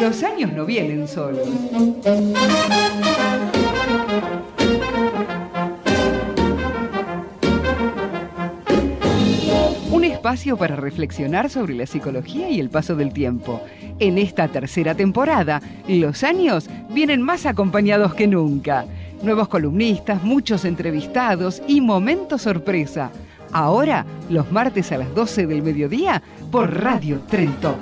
Los años no vienen solos. Un espacio para reflexionar sobre la psicología y el paso del tiempo. En esta tercera temporada, los años vienen más acompañados que nunca. Nuevos columnistas, muchos entrevistados y momentos sorpresa ahora los martes a las 12 del mediodía por Radio Trento.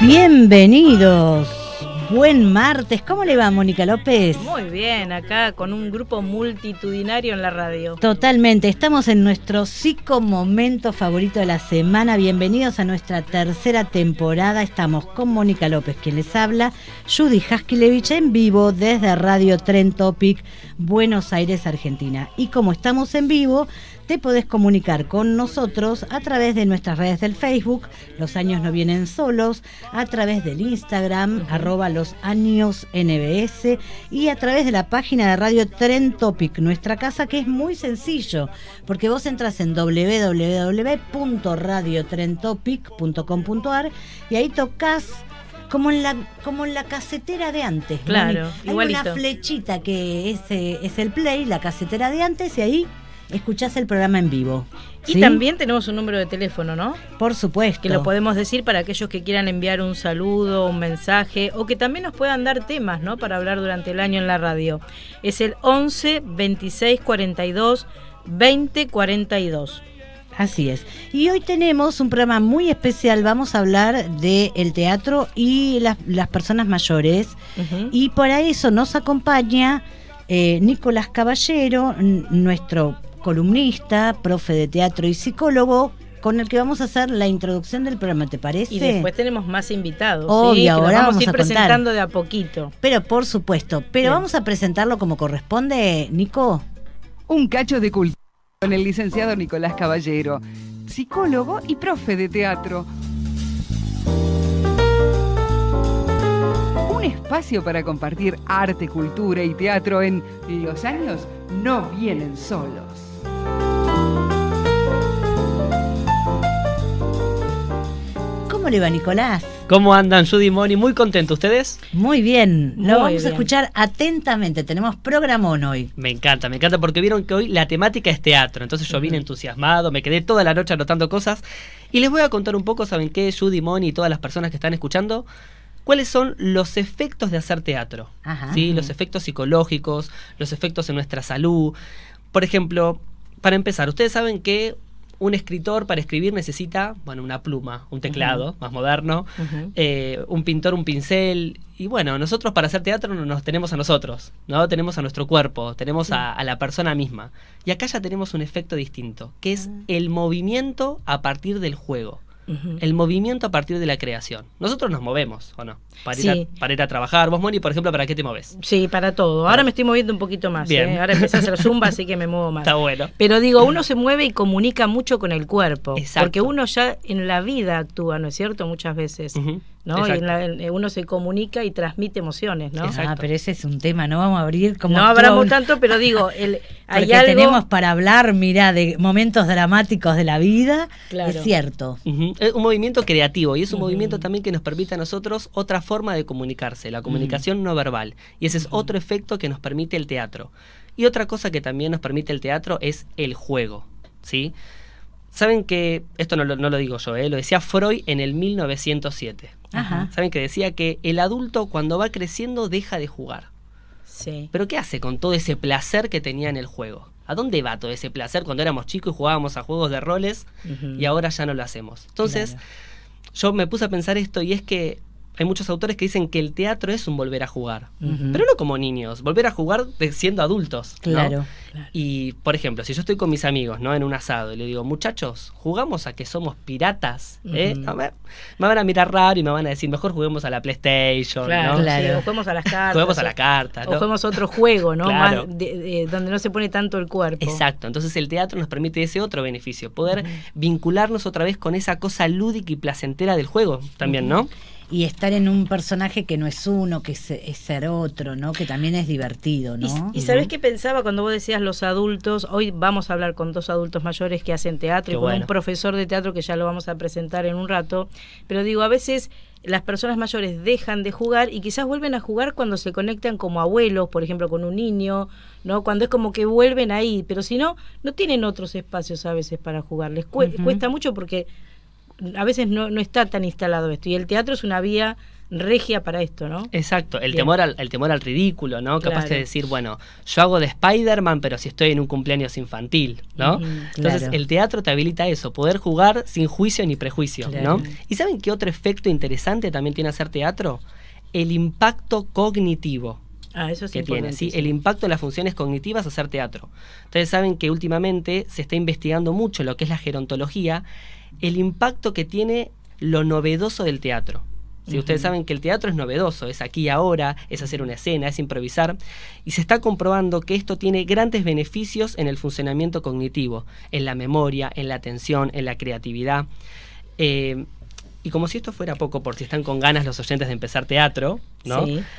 Bienvenidos buen martes. ¿Cómo le va, Mónica López? Muy bien, acá con un grupo multitudinario en la radio. Totalmente, estamos en nuestro psico momento favorito de la semana. Bienvenidos a nuestra tercera temporada. Estamos con Mónica López, quien les habla, Judy Haskilevich en vivo desde Radio Tren Topic, Buenos Aires, Argentina. Y como estamos en vivo, te podés comunicar con nosotros a través de nuestras redes del Facebook, Los años no vienen solos, a través del Instagram, arroba los años NBS, y a través de la página de Radio Tren Topic, nuestra casa, que es muy sencillo, porque vos entras en www.radiotrentopic.com.ar y ahí tocas como en la como la casetera de antes. Claro, Hay una flechita que es, eh, es el play, la casetera de antes, y ahí escuchás el programa en vivo. Y también tenemos un número de teléfono, ¿no? Por supuesto. Que lo podemos decir para aquellos que quieran enviar un saludo, un mensaje o que también nos puedan dar temas, ¿no? Para hablar durante el año en la radio. Es el 11 26 42 20 42. Así es. Y hoy tenemos un programa muy especial. Vamos a hablar del teatro y las, personas mayores. Y para eso nos acompaña eh, Nicolás Caballero, nuestro columnista, profe de teatro y psicólogo, con el que vamos a hacer la introducción del programa, ¿te parece? Y después tenemos más invitados. ahora vamos, a ir presentando de a poquito. Pero por supuesto, pero vamos a presentarlo como corresponde, Nico. Un cacho de cultura con el licenciado Nicolás Caballero, psicólogo y profe de teatro. Un espacio para compartir arte, cultura y teatro en Los años no vienen solos. ¿Cómo le va, Nicolás? ¿Cómo andan, Judy Moni? Muy contento, ¿ustedes? Muy bien, lo vamos a escuchar atentamente. Tenemos programón hoy. Me encanta, me encanta, porque vieron que hoy la temática es teatro. Entonces yo vine entusiasmado, me quedé toda la noche anotando cosas. Y les voy a contar un poco, ¿saben qué? Judy Moni y todas las personas que están escuchando. ¿Cuáles son los efectos de hacer teatro? ¿Sí? Los efectos psicológicos, los efectos en nuestra salud. Por ejemplo, para empezar, ustedes saben que un escritor para escribir necesita, bueno, una pluma, un teclado más moderno, eh, un pintor un pincel. Y bueno, nosotros para hacer teatro nos tenemos a nosotros, ¿no? Tenemos a nuestro cuerpo, tenemos a, la persona misma. Y acá ya tenemos un efecto distinto, que es ah. el movimiento a partir del juego el movimiento a partir de la creación. Nosotros nos movemos, ¿o no? Para, ir, a, para trabajar. Vos, Moni, por ejemplo, ¿para qué te moves? Sí, para todo. Ahora me estoy moviendo un poquito más. ¿eh? Ahora empecé a hacer zumba, así que me muevo más. Está bueno. Pero digo, uno se mueve y comunica mucho con el cuerpo. Exacto. Porque uno ya en la vida actúa, ¿no es cierto? Muchas veces. ¿no? Eh, uno se comunica y transmite emociones, Ah, pero ese es un tema, no vamos a abrir como... No hablamos tanto, pero digo, el, hay tenemos para hablar, mira, de momentos dramáticos de la vida, es cierto. Es un movimiento creativo y es un movimiento también que nos permite a nosotros otra forma de comunicarse, la comunicación no verbal. Y ese es otro efecto que nos permite el teatro. Y otra cosa que también nos permite el teatro es el juego, ¿sí? Saben que, esto no lo, digo yo, eh? lo decía Freud en el 1907. ¿Saben que decía que el adulto cuando va creciendo deja de jugar? Sí. Pero ¿qué hace con todo ese placer que tenía en el juego? ¿A dónde va todo ese placer cuando éramos chicos y jugábamos a juegos de roles y ahora ya no lo hacemos? Entonces, yo me puse a pensar esto y es que hay muchos autores que dicen que el teatro es un volver a jugar, pero no como niños, volver a jugar siendo adultos. Claro, Y, por ejemplo, si yo estoy con mis amigos ¿no? en un asado y le digo, muchachos, jugamos a que somos piratas, ¿eh? me, van a mirar raro y me van a decir, mejor juguemos a la PlayStation. Claro, o juguemos a las cartas. juguemos a la carta. O, o juguemos otro juego, ¿no? donde no se pone tanto el cuerpo. Exacto, entonces el teatro nos permite ese otro beneficio, poder vincularnos otra vez con esa cosa lúdica y placentera del juego también, ¿no? y estar en un personaje que no es uno, que es, ser otro, ¿no? Que también es divertido, ¿no? Y, sabes qué pensaba cuando vos decías los adultos, hoy vamos a hablar con dos adultos mayores que hacen teatro y con un profesor de teatro que ya lo vamos a presentar en un rato, pero digo, a veces las personas mayores dejan de jugar y quizás vuelven a jugar cuando se conectan como abuelos, por ejemplo, con un niño, ¿no? Cuando es como que vuelven ahí, pero si no, no tienen otros espacios a veces para jugar. Les cuesta mucho porque a veces no, está tan instalado esto. Y el teatro es una vía regia para esto, ¿no? Exacto, el temor al, el temor al ridículo, ¿no? Capaz de decir, bueno, yo hago de Spider-Man, pero si estoy en un cumpleaños infantil, ¿no? Entonces, el teatro te habilita eso, poder jugar sin juicio ni prejuicio, ¿no? ¿Y saben qué otro efecto interesante también tiene hacer teatro? El impacto cognitivo. Ah, eso que tiene, ¿sí? El impacto de las funciones cognitivas hacer teatro. Ustedes saben que últimamente se está investigando mucho lo que es la gerontología el impacto que tiene lo novedoso del teatro. Si ustedes saben que el teatro es novedoso, es aquí ahora, es hacer una escena, es improvisar, y se está comprobando que esto tiene grandes beneficios en el funcionamiento cognitivo, en la memoria, en la atención, en la creatividad. Eh, y como si esto fuera poco, por si están con ganas los oyentes de empezar teatro,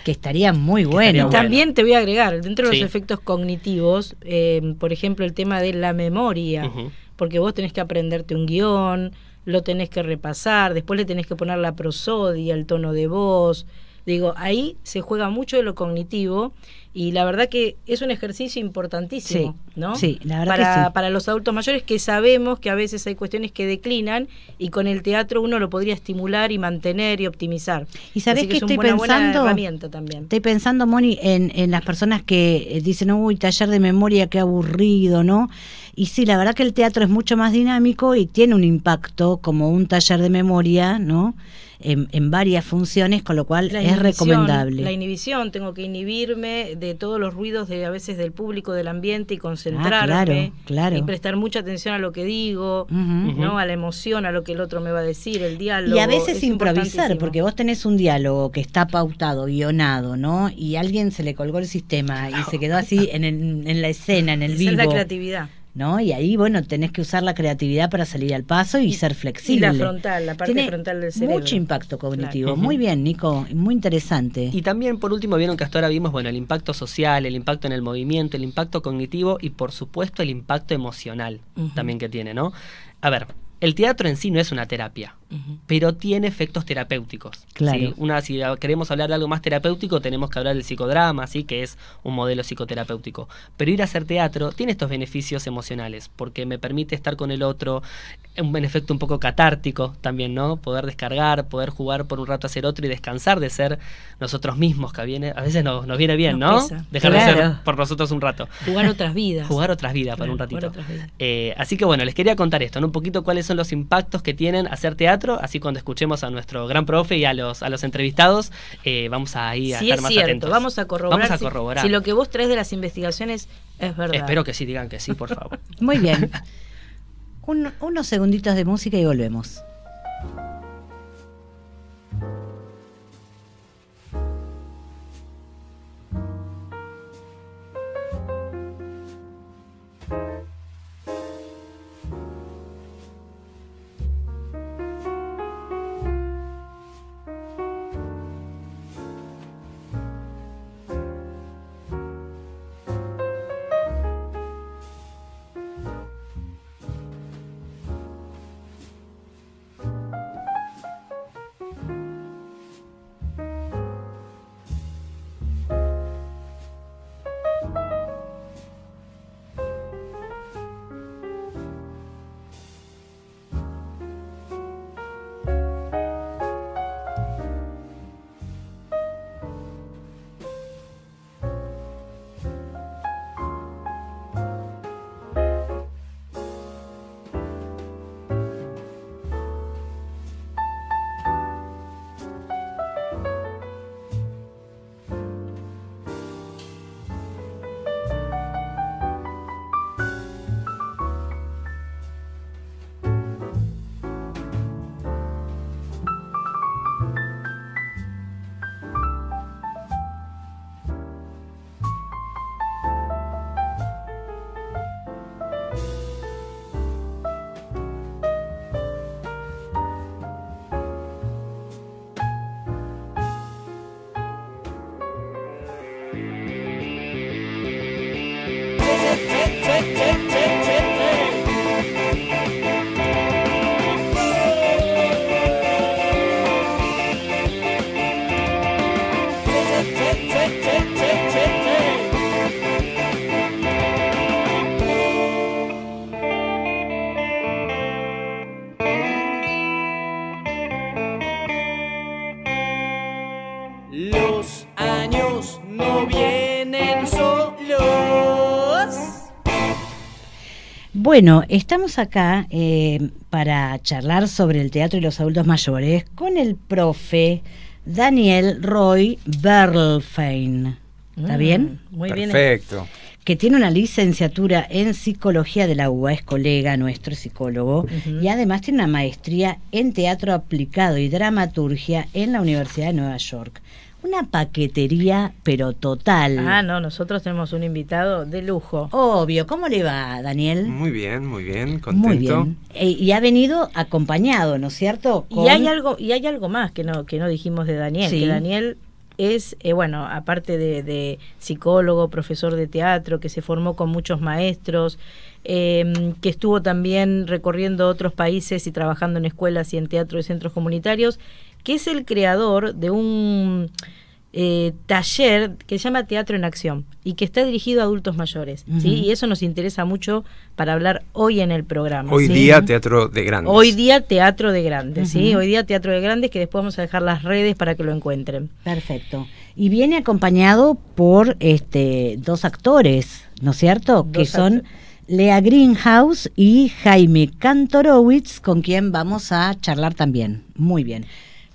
que estaría muy bueno. También te voy a agregar, dentro de los efectos cognitivos, eh, por ejemplo, el tema de la memoria porque vos tenés que aprenderte un guión, lo tenés que repasar, después le tenés que poner la prosodia, el tono de voz, Digo, ahí se juega mucho de lo cognitivo y la verdad que es un ejercicio importantísimo, ¿no? Sí, la verdad para, para los adultos mayores que sabemos que a veces hay cuestiones que declinan y con el teatro uno lo podría estimular y mantener y optimizar. Y sabes que, estoy pensando, también. Estoy pensando, Moni, en, en las personas que eh, dicen, uy, taller de memoria, qué aburrido, ¿no? Y sí, la verdad que el teatro es mucho más dinámico y tiene un impacto como un taller de memoria, ¿no? en, varias funciones, con lo cual es recomendable. La inhibición, tengo que inhibirme de todos los ruidos de a veces del público, del ambiente y concentrarme y prestar mucha atención a lo que digo, ¿no? a la emoción, a lo que el otro me va a decir, el diálogo. Y a veces improvisar, porque vos tenés un diálogo que está pautado, guionado, ¿no? Y alguien se le colgó el sistema y se quedó así en, en, la escena, en el vivo. Esa es la creatividad. Y ahí, bueno, tenés que usar la creatividad para salir al paso y ser flexible. Y la frontal, la parte frontal del cerebro. Mucho impacto cognitivo. Muy bien, Nico, muy interesante. Y también, por último, vieron que hasta ahora vimos, bueno, el impacto social, el impacto en el movimiento, el impacto cognitivo y, por supuesto, el impacto emocional también que tiene, ¿no? A ver, el teatro en sí no es una terapia pero tiene efectos terapéuticos. Una, si queremos hablar de algo más terapéutico, tenemos que hablar del psicodrama, que es un modelo psicoterapéutico. Pero ir a hacer teatro tiene estos beneficios emocionales, porque me permite estar con el otro, un efecto un poco catártico también, ¿no? Poder descargar, poder jugar por un rato a ser otro y descansar de ser nosotros mismos, que a veces nos, viene bien, ¿no? Dejar de ser por nosotros un rato. Jugar otras vidas. Jugar otras vidas para un ratito. Eh, así que bueno, les quería contar esto, ¿no? Un poquito cuáles son los impactos que tienen hacer teatro así cuando escuchemos a nuestro gran profe y a los, a los entrevistados, eh, vamos a ir a estar más atentos. Vamos a corroborar. Vamos a corroborar. Si, lo que vos traes de las investigaciones es verdad. Espero que sí digan que sí, por favor. Muy bien. unos segunditos de música y volvemos. Bueno, estamos acá eh, para charlar sobre el teatro y los adultos mayores con el profe Daniel Roy Berlfein. ¿Está mm, bien? Muy bien. Perfecto. Que tiene una licenciatura en psicología de la UA, es colega nuestro psicólogo, y además tiene una maestría en teatro aplicado y dramaturgia en la Universidad de Nueva York una paquetería, pero total. Ah, no, nosotros tenemos un invitado de lujo. Obvio, ¿cómo le va, Daniel? Muy bien, muy bien, contento. Muy bien. Eh, y ha venido acompañado, ¿no es cierto? Y hay algo, y hay algo más que no, que no dijimos de Daniel, que Daniel es, eh, bueno, aparte de, psicólogo, profesor de teatro, que se formó con muchos maestros, em, que estuvo también recorriendo otros países y trabajando en escuelas y en teatro y centros comunitarios, que es el creador de un eh, taller que se llama Teatro en Acción y que está dirigido a adultos mayores. Y eso nos interesa mucho para hablar hoy en el programa. Hoy día Teatro de Grandes. Hoy día Teatro de Grandes, ¿sí? Hoy día Teatro de Grandes, que después vamos a dejar las redes para que lo encuentren. Perfecto. Y viene acompañado por este dos actores, ¿no es cierto? que son Lea Greenhouse y Jaime Kantorowicz, con quien vamos a charlar también. Muy bien.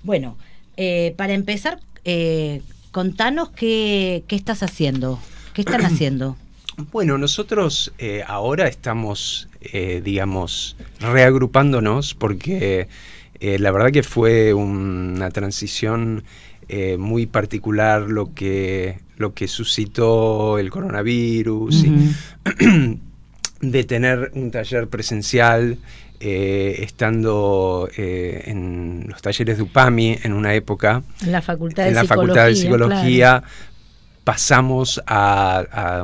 Bueno, eh, para empezar, eh, contanos qué, estás haciendo, qué están haciendo. Bueno, nosotros eh, ahora estamos, digamos, reagrupándonos porque la verdad que fue una transición muy particular lo que, lo que suscitó el coronavirus, de tener un taller presencial eh, estando eh, en los talleres de UPAMI en una época. En la Facultad de Psicología. Pasamos a,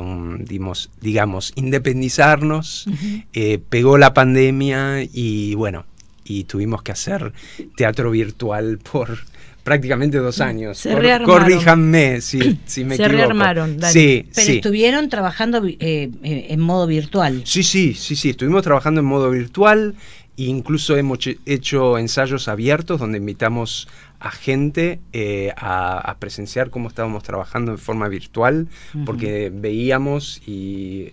digamos, independizarnos, eh, pegó la pandemia y bueno, y tuvimos que hacer teatro virtual por, prácticamente dos mm. años. Se corríjanme si, si me Se rearmaron, Sí, Pero estuvieron trabajando eh, eh, en modo virtual. Sí, sí, sí, sí, estuvimos trabajando en modo virtual. incluso hemos hecho ensayos abiertos donde invitamos a gente eh, a, presenciar cómo estábamos trabajando en forma virtual, porque veíamos y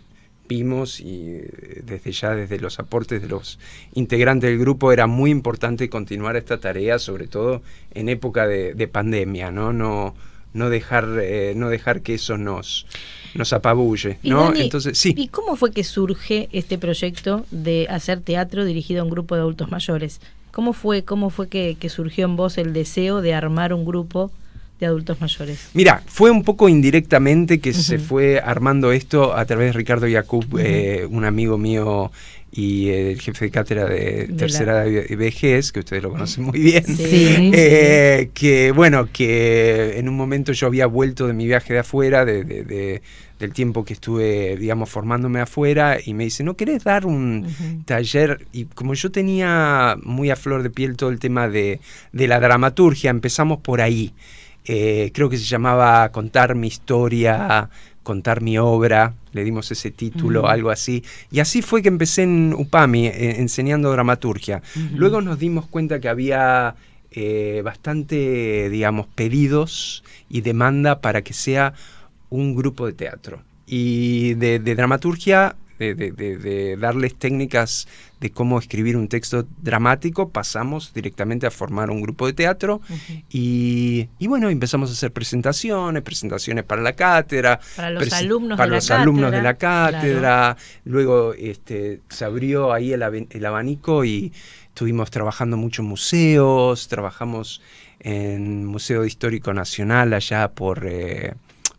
y eh, desde ya desde los aportes de los integrantes del grupo era muy importante continuar esta tarea, sobre todo en época de, pandemia, ¿no? No, no dejar, eh, no dejar que eso nos, nos apabulle, ¿no? Entonces, sí. ¿Y cómo fue que surge este proyecto de hacer teatro dirigido a un grupo de adultos mayores? ¿Cómo fue, cómo fue que, que surgió en vos el deseo de armar un grupo de adultos mayores. Mira, fue un poco indirectamente que se fue armando esto a través de Ricardo Yacub, eh, un amigo mío y eh, el jefe de cátedra de, tercera la... vejez, que ustedes lo conocen muy bien, eh, que bueno, que en un momento yo había vuelto de mi viaje de afuera, de, del tiempo que estuve, digamos, formándome afuera, y me dice, ¿no querés dar un taller? Y como yo tenía muy a flor de piel todo el tema de, la dramaturgia, empezamos por ahí. Eh, creo que se llamaba Contar mi historia, contar mi obra, le dimos ese título, mm. algo así. Y así fue que empecé en UPAMI, eh, enseñando dramaturgia. Luego nos dimos cuenta que había eh, bastante, digamos, pedidos y demanda para que sea un grupo de teatro. Y de dramaturgia de, darles técnicas de cómo escribir un texto dramático, pasamos directamente a formar un grupo de teatro y, bueno, empezamos a hacer presentaciones, presentaciones para la cátedra, para los alumnos, de, la cátedra, luego este, se abrió ahí el, abanico y estuvimos trabajando mucho en museos, trabajamos en Museo Histórico Nacional allá por... Eh,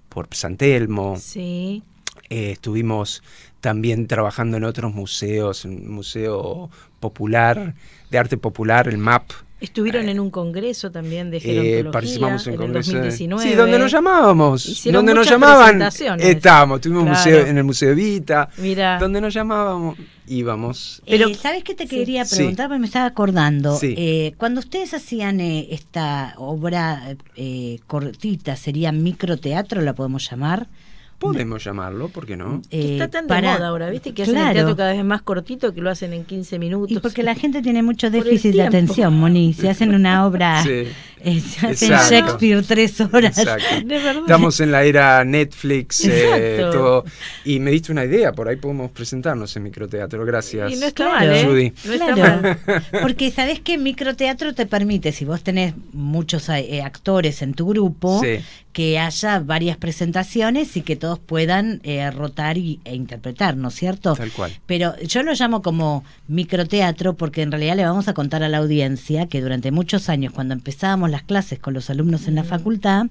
por San Telmo. Sí. Eh, estuvimos también trabajando en otros museos, en un museo popular, de arte popular, el MAP. Estuvieron eh, en un congreso también de gerontología eh, participamos en, 2019. Sí, donde nos llamábamos. donde nos llamaban. Estábamos, estuvimos en el Museo Vita. Donde nos llamábamos, íbamos. Pero, ¿Sabes qué te quería preguntar? Porque me estaba acordando. cuando ustedes hacían esta obra cortita, ¿sería microteatro, la podemos llamar? Podemos llamarlo, ¿por qué no? Eh, está tan de moda ahora, ¿viste? Que hacen el teatro cada vez más cortito, que lo hacen en 15 minutos. Y porque la gente tiene mucho déficit de atención, Moni. Si hacen una obra, eh, si hacen Shakespeare tres horas. Exacto. Estamos en la era Netflix, eh, todo. Y me diste una idea, por ahí podemos presentarnos en microteatro. Gracias. Y no está claro, Judy. claro. Porque sabes que microteatro te permite, si vos tenés muchos actores en tu grupo, que haya varias presentaciones y que todos puedan eh, rotar y, e interpretar, ¿no es cierto? Tal cual. Pero yo lo llamo como microteatro porque en realidad le vamos a contar a la audiencia que durante muchos años, cuando empezábamos las clases con los alumnos en la mm. facultad,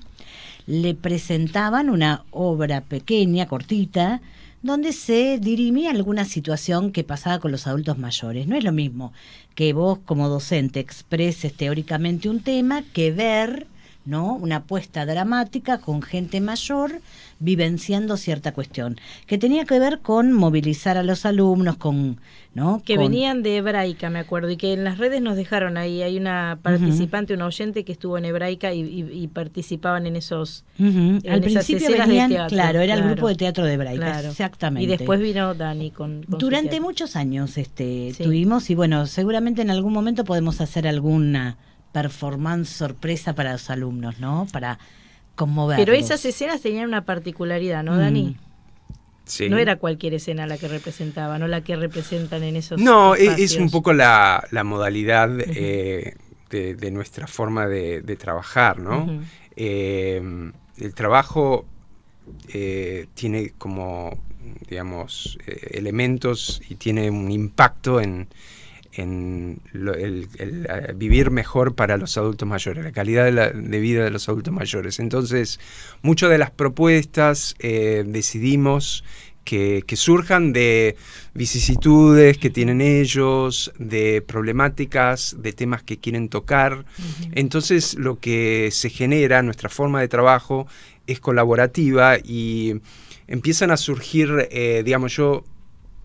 le presentaban una obra pequeña, cortita, donde se dirimía alguna situación que pasaba con los adultos mayores. No es lo mismo que vos como docente expreses teóricamente un tema que ver ¿no? Una apuesta dramática con gente mayor vivenciando cierta cuestión, que tenía que ver con movilizar a los alumnos, con... ¿no? Que venían de hebraica, me acuerdo, y que en las redes nos dejaron ahí, hay una participante, una oyente que estuvo en hebraica y, participaban en esos... Al principio venían, claro, era el grupo de teatro de hebraica, exactamente. Y después vino Dani con... Durante muchos años este, y bueno, seguramente en algún momento podemos hacer alguna performance sorpresa para los alumnos, ¿no? Para conmoverlos. Pero esas escenas tenían una particularidad, ¿no, Dani? Mm. Sí. No era cualquier escena la que representaba, no la que representan en esos. No, e-, es un poco la, modalidad eh, de, nuestra forma de, trabajar, ¿no? Eh, el trabajo eh, tiene como, digamos, elementos y tiene un impacto en, en el, vivir mejor para los adultos mayores, la calidad de, vida de los adultos mayores. Entonces, muchas de las propuestas eh, decidimos que, surjan de vicisitudes que tienen ellos, de problemáticas, de temas que quieren tocar. Entonces, lo que se genera, nuestra forma de trabajo, es colaborativa y empiezan a surgir, eh, digamos, yo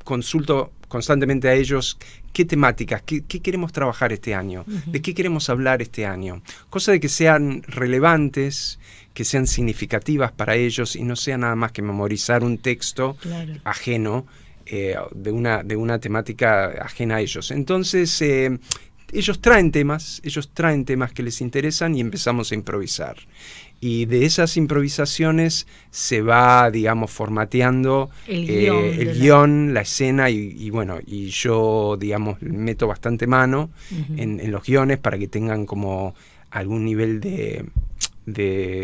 consulto constantemente a ellos qué temáticas, qué, queremos trabajar este año, de qué queremos hablar este año. Cosa de que sean relevantes, que sean significativas para ellos y no sea nada más que memorizar un texto ajeno. Eh, de, una, de una temática ajena a ellos. Entonces, eh, ellos traen temas, ellos traen temas que les interesan y empezamos a improvisar y de esas improvisaciones se va, digamos, formateando el eh, guión, la... escena y, bueno, y yo, digamos, meto bastante mano en, los guiones para que tengan como algún nivel de,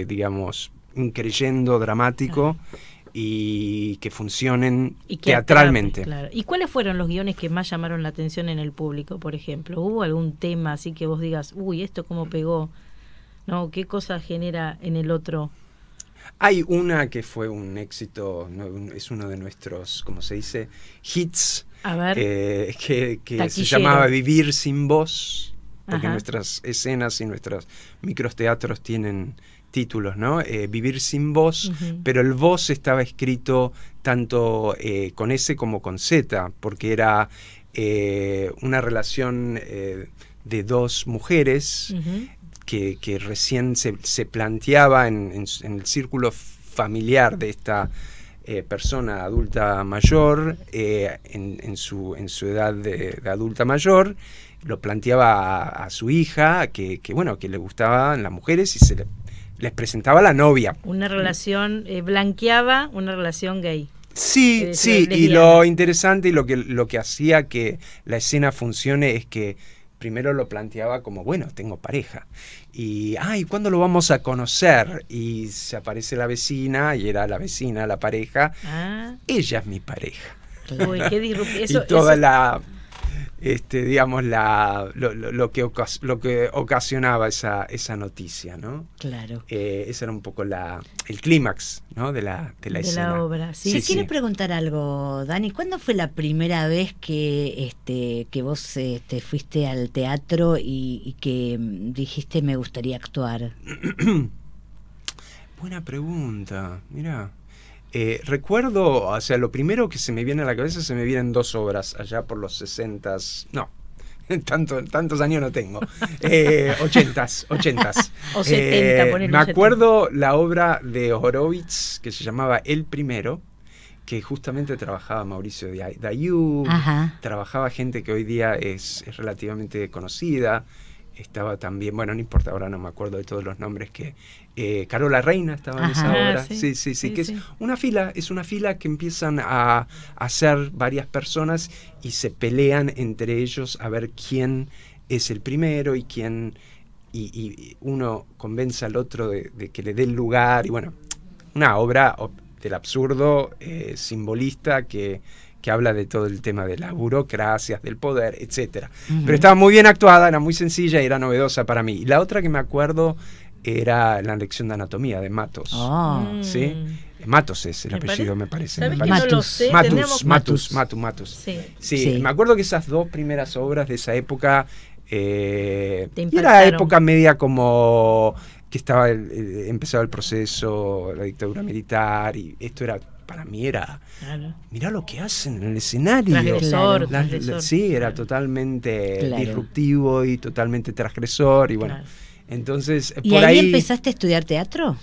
digamos, un creyendo dramático. y que funcionen teatralmente. ¿Y cuáles fueron los guiones que más llamaron la atención en el público, por ejemplo? ¿Hubo algún tema así que vos digas, uy, esto cómo pegó? ¿Qué cosa genera en el otro? Hay una que fue un éxito, es uno de nuestros, como se dice, hits, eh, que, se llamaba Vivir sin voz, porque nuestras escenas y nuestros microteatros tienen títulos, ¿no? Eh, Vivir sin voz, pero el voz estaba escrito tanto eh, con S como con Z, porque era una relación de dos mujeres que, recién se, planteaba en, el círculo familiar de esta eh, persona adulta mayor, eh, en, su, en, su, edad de, adulta mayor, lo planteaba a, su hija, que, bueno, que le gustaban las mujeres y se les presentaba la novia. Una relación, eh, blanqueaba una relación gay. Sí, sí, y lo interesante y lo que, lo que hacía que la escena funcione es que primero lo planteaba como, bueno, tengo pareja. Y, ay, ¿cuándo lo vamos a conocer? Y se aparece la vecina, y era la vecina, la pareja. Ah. Ella es mi pareja. Uy, qué disrupción. y toda la este, digamos, la, lo, que lo que ocasionaba esa, esa noticia, ¿no? Claro. Eh, ese era un poco la, el clímax, ¿no? De la, de la obra, si preguntar algo, Dani. ¿Cuándo fue la primera vez que, este, que vos este, fuiste al teatro y, y que mm, dijiste me gustaría actuar? Buena pregunta, mira. Eh, recuerdo, o sea, lo primero que se me viene a la cabeza se me vienen dos obras allá por los sesentas, no, tanto, tantos años no tengo. 80 eh, eh, Me acuerdo la obra de Horowitz que se llamaba El Primero, que justamente trabajaba Mauricio Dayú, trabajaba gente que hoy día es relativamente conocida estaba también, bueno, no importa, ahora no me acuerdo de todos los nombres, que eh, Carola Reina estaba en esa obra. Sí, sí, sí, que es una fila, es una fila que empiezan a, hacer varias personas y se pelean entre ellos a ver quién es el primero y quién... Y, uno convence al otro de, que le dé el lugar y bueno, una obra del absurdo eh, simbolista que que habla de todo el tema de las burocracias, del poder, etc. Pero estaba muy bien actuada, era muy sencilla y era novedosa para mí. Y la otra que me acuerdo era la lección de anatomía de Matos. Ah. Mm. ¿sí? Matos es el apellido, me parece. Matos, Matos, Matos. No Sí. Sí, me acuerdo que esas dos primeras obras de esa época, eh, la era época media como que estaba empezaba el proceso, la dictadura militar, y esto era para mí era, mirá lo que hacen en el escenario. Transgresor, sí, era totalmente disruptivo y totalmente transgresor y bueno. Entonces, por ahí, empezaste a estudiar teatro?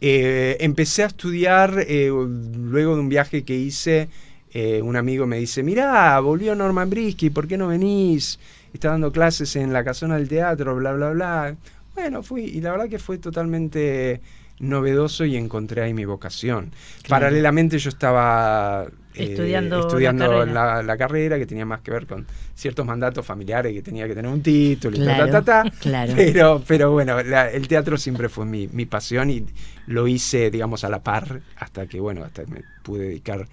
Eh, empecé a estudiar eh, luego de un viaje que hice. Eh, un amigo me dice: Mirá, volvió Norman Brisky, ¿por qué no venís? Está dando clases en la casona del teatro, bla, bla, bla. Bueno, fui y la verdad que fue totalmente novedoso y encontré ahí mi vocación. Paralelamente yo estaba eh, estudiando, la, carrera. que tenía más que ver con ciertos mandatos familiares que tenía que tener un título y claro, Pero, bueno, el teatro siempre fue mi, pasión y lo hice, digamos, a la par hasta que, bueno, hasta que me pude dedicar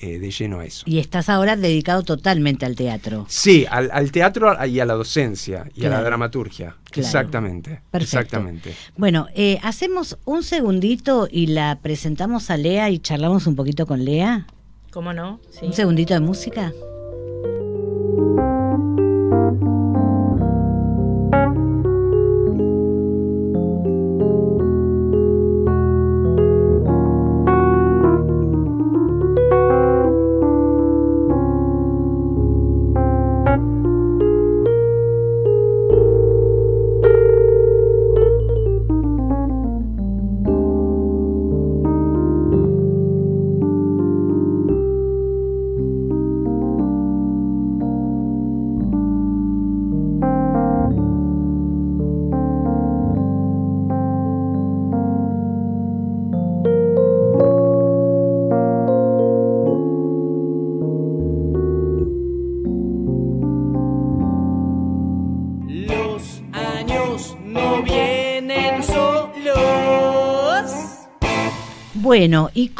eh, de lleno a eso. Y estás ahora dedicado totalmente al teatro. Sí, al, teatro y a la docencia y a la dramaturgia. Exactamente. Exactamente. Bueno, eh, hacemos un segundito y la presentamos a Lea y charlamos un poquito con Lea. ¿Cómo no? Un segundito de música.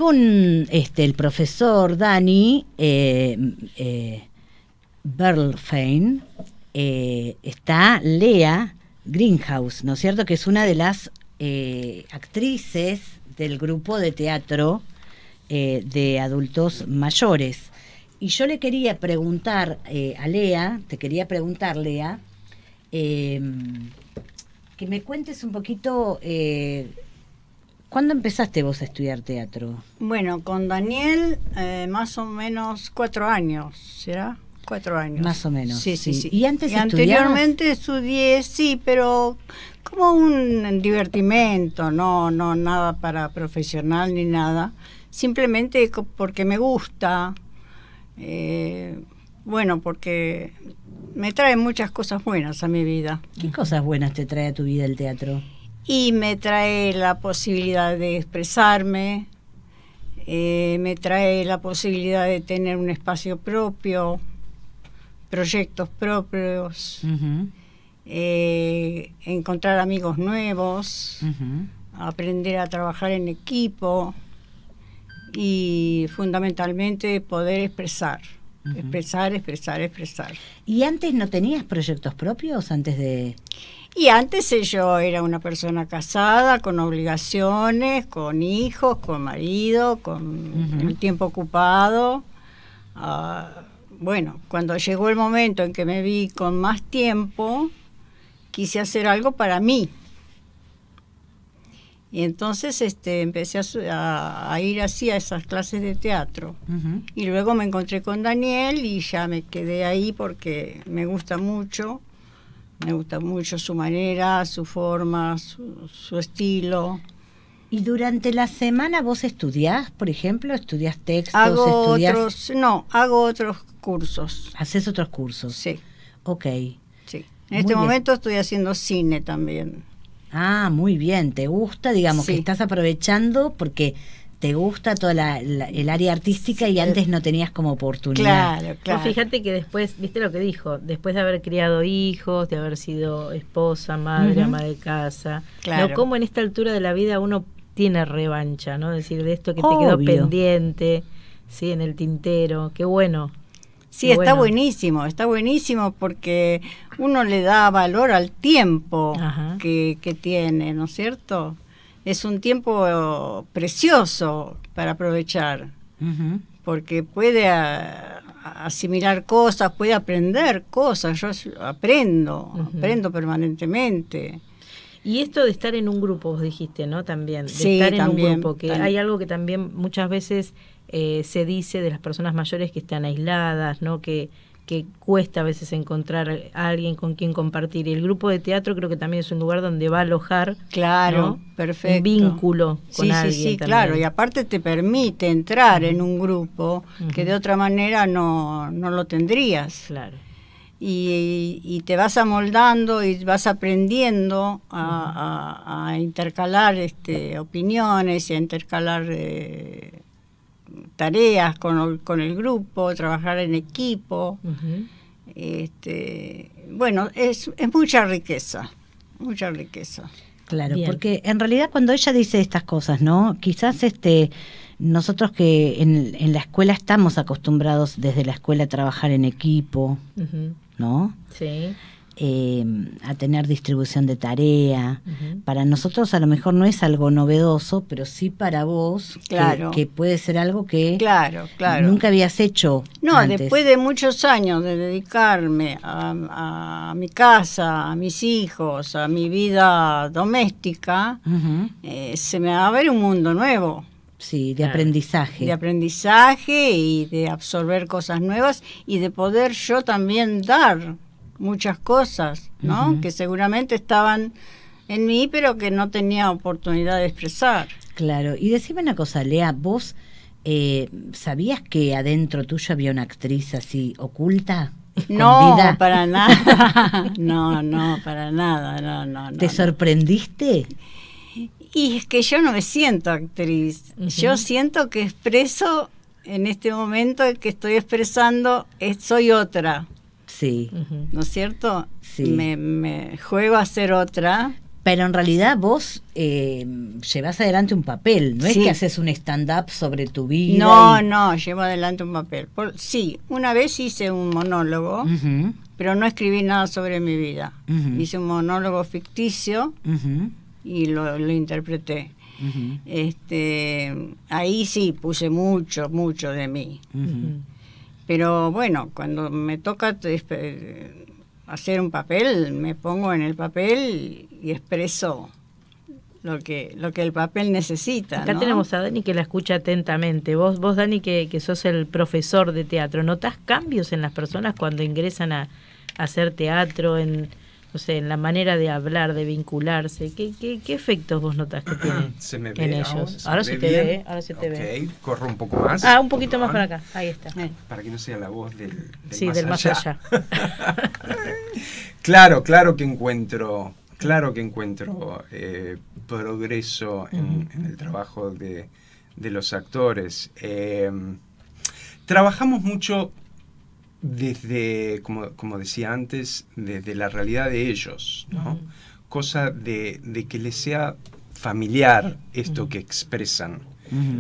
Con este, el profesor Dani eh, eh, Berlfein, eh, está Lea Greenhouse, ¿no es cierto? Que es una de las actrices del grupo de teatro de adultos mayores. Y yo le quería preguntar a Lea, te quería preguntar, Lea, que me cuentes un poquito ¿Cuándo empezaste vos a estudiar teatro? Bueno, con Daniel eh, más o menos cuatro años, ¿será? Cuatro años. Más o menos. Sí, sí, sí. ¿Y antes y Anteriormente estudié, sí, pero como un divertimento, no, no, nada para profesional ni nada. Simplemente porque me gusta. Eh, bueno, porque me trae muchas cosas buenas a mi vida. ¿Qué cosas buenas te trae a tu vida el teatro? y me trae la posibilidad de expresarme, eh, me trae la posibilidad de tener un espacio propio, proyectos propios, eh, encontrar amigos nuevos, aprender a trabajar en equipo y fundamentalmente poder expresar. Expresar, expresar, expresar. ¿Y antes no tenías proyectos propios antes de...? Y antes yo era una persona casada, con obligaciones, con hijos, con marido, con el tiempo ocupado. Ah, bueno, cuando llegó el momento en que me vi con más tiempo, quise hacer algo para mí. Y entonces este, empecé a, ir así a esas clases de teatro. Y luego me encontré con Daniel y ya me quedé ahí porque me gusta mucho. Me gusta mucho su manera, su forma, su, estilo. ¿Y durante la semana vos estudiás, por ejemplo? ¿Estudias textos? no, hago otros cursos. ¿Haces otros cursos? Sí. Ok. Sí. En este momento estoy haciendo cine también. Ah, muy bien, te gusta, digamos que estás aprovechando porque te gusta toda el área artística y antes no tenías como oportunidad. Claro, claro. fíjate que después, viste lo que dijo, después de haber criado hijos, de haber sido esposa, madre, ama de casa, claro. ¿no? como en esta altura de la vida uno tiene revancha, ¿no? Decir de esto que te quedó pendiente, sí, en el tintero, qué bueno, Sí, está buenísimo, está buenísimo porque uno le da valor al tiempo que, tiene, ¿no es cierto? Es un tiempo precioso para aprovechar, porque puede ah, asimilar cosas, puede aprender cosas, yo aprendo, aprendo permanentemente. Y esto de estar en un grupo, vos dijiste, ¿no? También, de estar en un grupo, que hay algo que también muchas veces eh, se dice de las personas mayores que están aisladas, ¿no? que, que cuesta a veces encontrar a alguien con quien compartir. Y el grupo de teatro creo que también es un lugar donde va a alojar claro, perfecto. un vínculo con alguien. Sí, sí, claro, y aparte te permite entrar en un grupo que de otra manera no, lo tendrías. Claro. Y, te vas amoldando y vas aprendiendo a, intercalar este, opiniones y a intercalar eh, tareas con, con el grupo, trabajar en equipo. este, bueno, es, es mucha riqueza, mucha riqueza. Claro, porque en realidad cuando ella dice estas cosas, ¿no? Quizás este nosotros que en, la escuela estamos acostumbrados desde la escuela a trabajar en equipo, ¿no? Sí. Em, a tener distribución de tarea. Para nosotros a lo mejor no es algo novedoso, pero sí para vos, que, puede ser algo que claro, claro. nunca habías hecho. No, después de muchos años de dedicarme a, mi casa, a mis hijos, a mi vida doméstica, eh, se me va a ver un mundo nuevo. Sí, de aprendizaje. De aprendizaje y de absorber cosas nuevas y de poder yo también dar muchas cosas, ¿no? Que seguramente estaban en mí, pero que no tenía oportunidad de expresar. Claro, y decime una cosa, Lea, vos eh, sabías que adentro tuyo había una actriz así oculta? No, para nada. No, no, para nada. No, ¿Te sorprendiste? Y es que yo no me siento actriz. Yo siento que expreso en este momento que estoy expresando, eh, soy otra. Sí. ¿No es cierto? Me, juego a hacer otra. Pero en realidad vos eh, llevas adelante un papel, no es que haces un stand-up sobre tu vida. No, no, llevo adelante un papel. sí, una vez hice un monólogo, pero no escribí nada sobre mi vida. Hice un monólogo ficticio y lo, interpreté. este, ahí sí puse mucho, mucho de mí. Pero bueno, cuando me toca eh, hacer un papel, me pongo en el papel y expreso lo que, lo que el papel necesita. Acá tenemos a Dani que la escucha atentamente. Vos, vos Dani, que, que sos el profesor de teatro, notas cambios en las personas cuando ingresan a, a hacer teatro, en, en la manera de hablar, de vincularse? ¿Qué, qué, qué efectos vos notas que tiene en ellos? ahora, se, te ve, ahora corro un poco más. Ah, un poquito más para acá, ahí está. Para que no sea la voz del, sí, más del allá. claro, claro que encuentro, claro que encuentro eh, progreso en, el trabajo de, de los actores. Eh, trabajamos mucho desde, como, como, decía antes, desde la realidad de ellos, ¿no? Cosa de, de, que les sea familiar esto que expresan.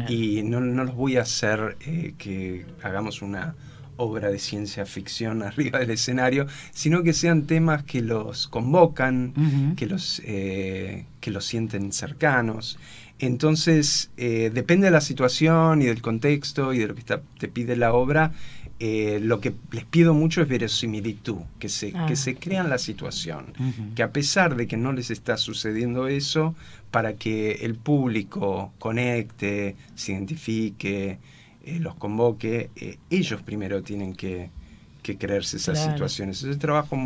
Y no, no, los voy a hacer eh, que hagamos una obra de ciencia ficción arriba del escenario, sino que sean temas que los convocan, que, los, eh, que los sienten cercanos. Entonces, eh, depende de la situación y del contexto y de lo que te pide la obra, eh, lo que les pido mucho es verosimilitud, que se, que ah. se crean la situación, que a pesar de que no les está sucediendo eso, para que el público conecte, se identifique, eh, los convoque, eh, ellos primero tienen que, que creerse esas situaciones. Yo trabajo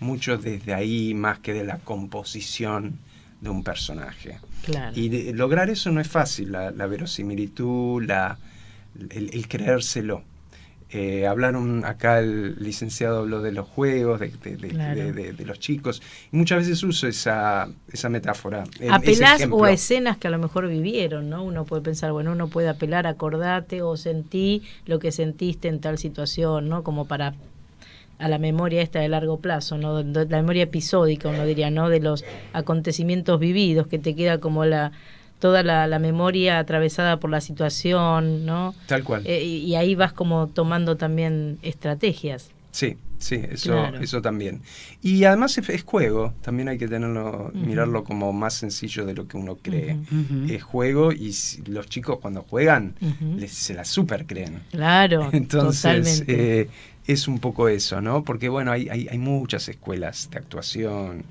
mucho desde ahí, más que de la composición de un personaje. Y lograr eso no es fácil, la, verosimilitud, el creérselo. Eh, hablaron acá el licenciado habló de los juegos, de, los chicos. muchas veces uso esa, esa metáfora. Apelás o a escenas que a lo mejor vivieron, ¿no? Uno puede pensar, bueno, uno puede apelar, acordate o sentí lo que sentiste en tal situación, ¿no? Como para a la memoria esta de largo plazo, ¿no? la memoria episódica, uno diría, ¿no? de los acontecimientos vividos, que te queda como la, toda la, memoria atravesada por la situación, ¿no? Tal cual. Eh, y ahí vas como tomando también estrategias. Sí, sí, eso, eso también. Y además es, juego, también hay que tenerlo, mirarlo como más sencillo de lo que uno cree. Es juego y los chicos cuando juegan se la super creen. Claro. Entonces eh, es un poco eso, ¿no? Porque bueno, hay, hay, hay muchas escuelas de actuación,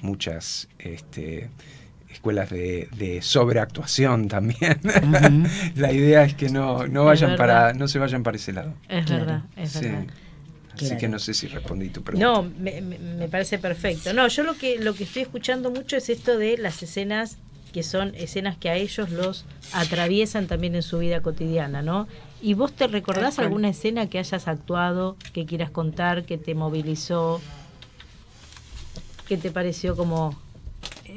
muchas... Este, escuelas de, sobreactuación también. la idea es que no, vayan para, no se vayan para ese lado. Es verdad, es verdad. Así que no sé si respondí tu pregunta. No, me, parece perfecto. No, yo lo que lo que estoy escuchando mucho es esto de las escenas que son escenas que a ellos los atraviesan también en su vida cotidiana, ¿no? ¿Y vos te recordás alguna escena que hayas actuado, que quieras contar, que te movilizó, que te pareció como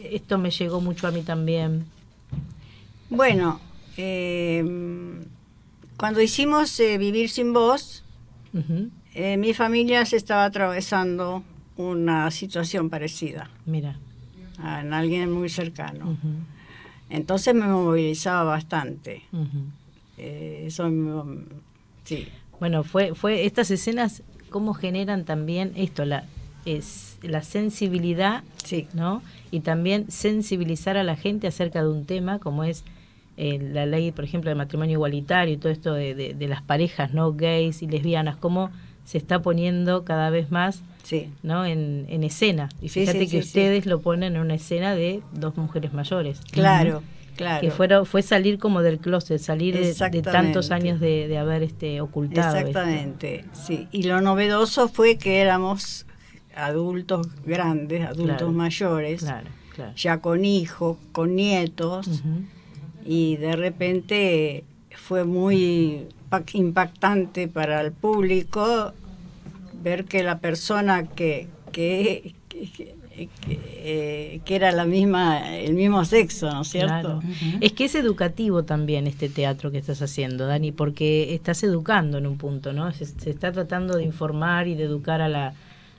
esto me llegó mucho a mí también. Bueno, eh, cuando hicimos eh, Vivir sin voz, eh, mi familia se estaba atravesando una situación parecida. Mira. A, alguien muy cercano. Entonces me movilizaba bastante. Bueno, fue, fue estas escenas, ¿cómo generan también esto? La, es la sensibilidad, ¿no? Y también sensibilizar a la gente acerca de un tema como es eh, la ley, por ejemplo, de matrimonio igualitario y todo esto de, las parejas no gays y lesbianas, como se está poniendo cada vez más ¿no? en, escena. Y fíjate que ustedes lo ponen en una escena de dos mujeres mayores. Claro. Claro. que fueron, fue salir como del closet, salir de, tantos años de, haber este, ocultado. Exactamente, sí. Y lo novedoso fue que éramos adultos grandes, adultos mayores, ya con hijos, con nietos, y de repente fue muy impactante para el público ver que la persona que, que, eh, eh, era la misma, el mismo sexo, ¿no es cierto? Es que es educativo también este teatro que estás haciendo, Dani, porque estás educando en un punto, ¿no? se está tratando de informar y de educar a la,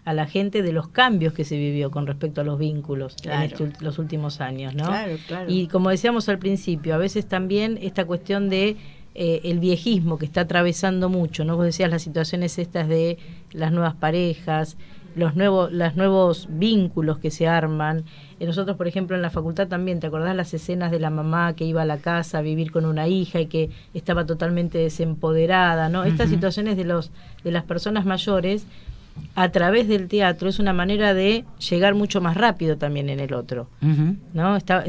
a la gente de los cambios que se vivió con respecto a los vínculos en este los últimos años, Y como decíamos al principio, a veces también esta cuestión de eh, el viejismo que está atravesando mucho, ¿no? Vos decías las situaciones estas de las nuevas parejas, los nuevos, los nuevos vínculos que se arman. Eh, nosotros, por ejemplo, en la facultad también, ¿te acordás las escenas de la mamá que iba a la casa a vivir con una hija y que estaba totalmente desempoderada, ¿no? Estas situaciones de los, de las personas mayores a través del teatro es una manera de llegar mucho más rápido también en el otro. ¿No? Está,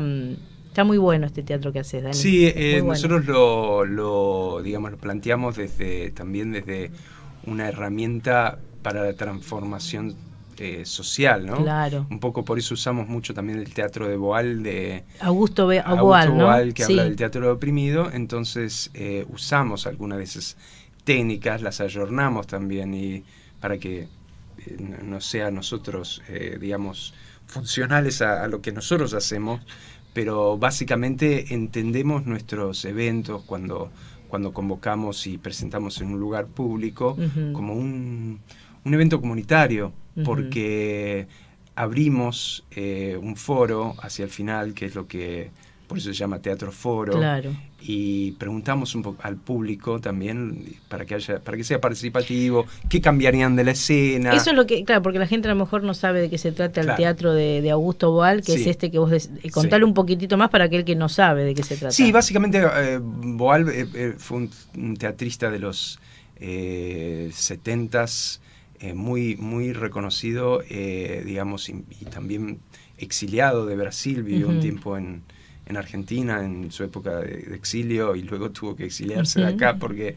mm, está, muy bueno este teatro que haces, Dani. Sí, eh, nosotros lo, digamos, planteamos desde, también desde una herramienta para la transformación eh, social, ¿no? Claro. Un poco por eso usamos mucho también el teatro de Boal, de Augusto, Boal, que habla del teatro oprimido, entonces eh, usamos algunas de esas técnicas, las ayornamos también y para que eh, no sea nosotros, eh, digamos, funcionales a, lo que nosotros hacemos, pero básicamente entendemos nuestros eventos cuando, cuando convocamos y presentamos en un lugar público como un, evento comunitario, porque abrimos eh, un foro hacia el final, que es lo que por eso se llama Teatro Foro. Claro. Y preguntamos un poco al público también para que haya, para que sea participativo, qué cambiarían de la escena. Eso es lo que, claro, porque la gente a lo mejor no sabe de qué se trata el teatro de, Augusto Boal, que es este que vos eh, contale un poquitito más para aquel que no sabe de qué se trata. Sí, básicamente eh, Boal eh, fue un, teatrista de los setentas, muy, muy reconocido, digamos, y, también exiliado de Brasil, vivió un tiempo en, en Argentina en su época de, exilio y luego tuvo que exiliarse de acá porque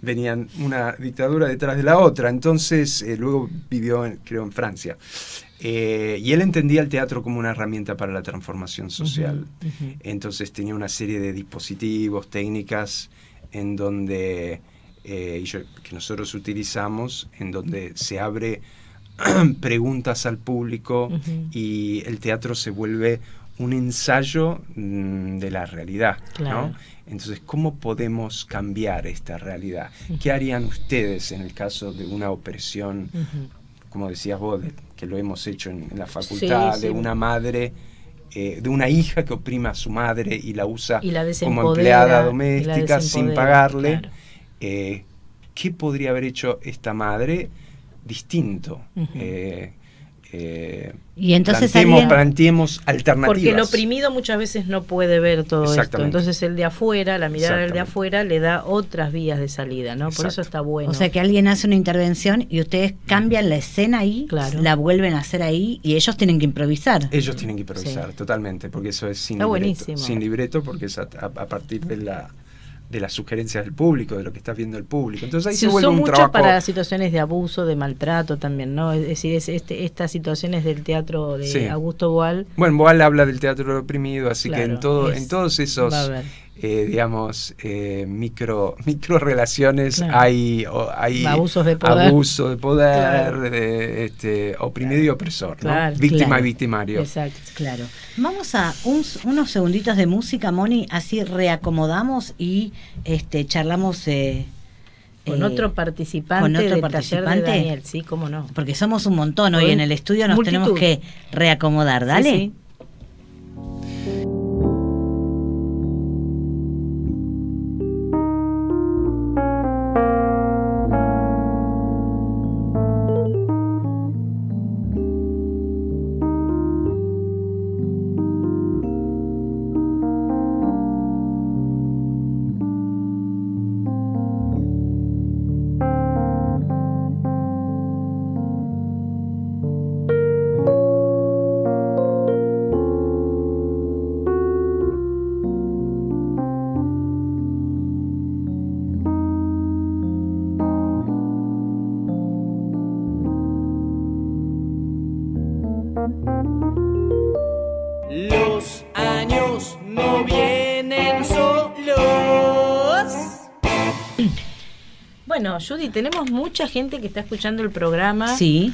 venían una dictadura detrás de la otra. Entonces, eh, luego vivió, creo, en Francia. Eh, y él entendía el teatro como una herramienta para la transformación social. Entonces tenía una serie de dispositivos, técnicas, en donde, eh, que nosotros utilizamos, en donde se abre preguntas al público y el teatro se vuelve un ensayo mm, de la realidad. ¿no? Entonces, ¿cómo podemos cambiar esta realidad? ¿Qué harían ustedes en el caso de una opresión, como decías vos, que lo hemos hecho en, la facultad, de una madre? Eh, de una hija que oprima a su madre y la usa como empleada doméstica sin pagarle. Eh, ¿Qué podría haber hecho esta madre distinto? Eh, y entonces planteemos, alternativas. Porque el oprimido muchas veces no puede ver todo esto. Entonces el de afuera, la mirada del de afuera, le da otras vías de salida, ¿no? Por eso está bueno. O sea que alguien hace una intervención y ustedes mm. cambian la escena ahí, la vuelven a hacer ahí y ellos tienen que improvisar. Ellos tienen que improvisar, totalmente, porque eso es sin libreto. porque es a partir de la de las sugerencias del público, de lo que está viendo el público. Entonces ahí se, vuelve un mucho para situaciones de abuso, de maltrato también, ¿no? Es decir, es este, estas situaciones del teatro de Augusto Boal. Bueno, Boal habla del teatro oprimido así que en, todo, en todos esos eh, digamos, eh, micro, micro relaciones, hay, hay abusos de poder, abuso de poder este, oprimido y opresor, víctima y victimario. Exacto, claro. Vamos a unos segunditos de música, Moni, así reacomodamos y este, charlamos. Eh, con otro participante con otro sí, cómo no. Porque somos un montón hoy en el estudio, nos tenemos que reacomodar, dale. Judy, tenemos mucha gente que está escuchando el programa. Sí.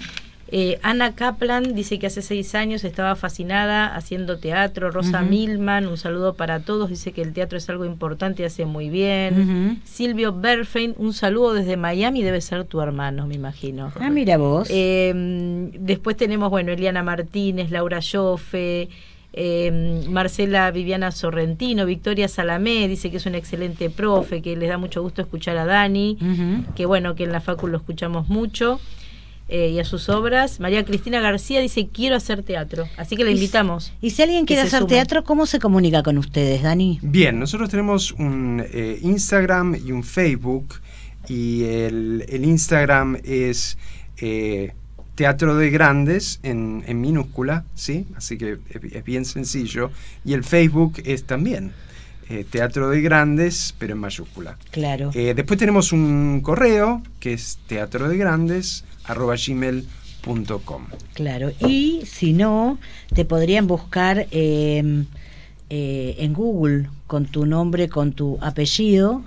Eh, Ana Kaplan dice que hace seis años estaba fascinada haciendo teatro. Rosa Milman, un saludo para todos, dice que el teatro es algo importante y hace muy bien. Silvio Berfein, un saludo desde Miami, debe ser tu hermano, me imagino. Ah, mira vos. Em, después tenemos, bueno, Eliana Martínez, Laura Joffe. Em, Marcela Viviana Sorrentino, Victoria Salamé, dice que es un excelente profe, que les da mucho gusto escuchar a Dani, que bueno, que en la facu lo escuchamos mucho. Eh, y a sus obras. María Cristina García dice, quiero hacer teatro, así que la invitamos. ¿Y si alguien quiere hacer teatro, cómo se comunica con ustedes, Dani? Bien, nosotros tenemos un eh, Instagram y un Facebook, y el, Instagram es... Eh, teatro de grandes en, minúscula, ¿sí? Así que es, bien sencillo. Y el Facebook es también. Eh, teatro de grandes, pero en mayúscula. Claro. Eh, después tenemos un correo que es teatro de grandes arroba Claro, y si no, te podrían buscar em, eh, en Google con tu nombre, con tu apellido,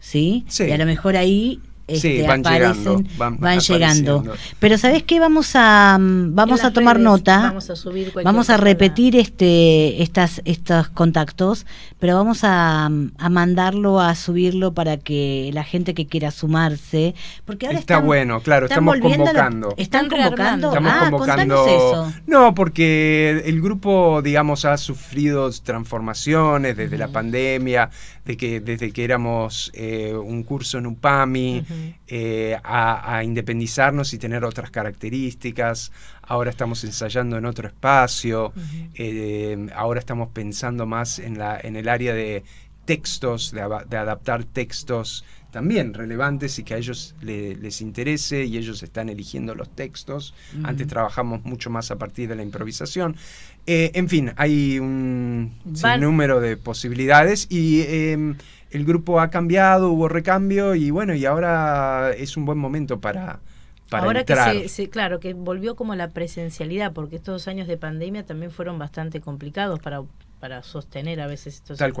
¿sí? ¿sí? Y a lo mejor ahí este, sí, van llegando, van, llegando. Pero sabes qué, vamos a mm, vamos a tomar nota, vamos a subir, vamos a repetir este estas estos contactos, pero vamos mm, a, mandarlo a subirlo para que la gente que quiera sumarse, porque está bueno, claro, estamos convocando, están convocando, estamos ah, convocando, no, porque el grupo digamos ha sufrido transformaciones desde la pandemia, de que desde que éramos eh, un curso en UPAMI eh, a, independizarnos y tener otras características. Ahora estamos ensayando en otro espacio, eh, ahora estamos pensando más en, la, en el área de textos, de, adaptar textos también relevantes y que a ellos les interese y ellos están eligiendo los textos. Antes trabajamos mucho más a partir de la improvisación. Eh, en fin, hay un número de posibilidades y em, el grupo ha cambiado, hubo recambio y bueno, y ahora es un buen momento para, para ahora que se, claro que volvió como la presencialidad porque estos años de pandemia también fueron bastante complicados para para sostener a veces estos tal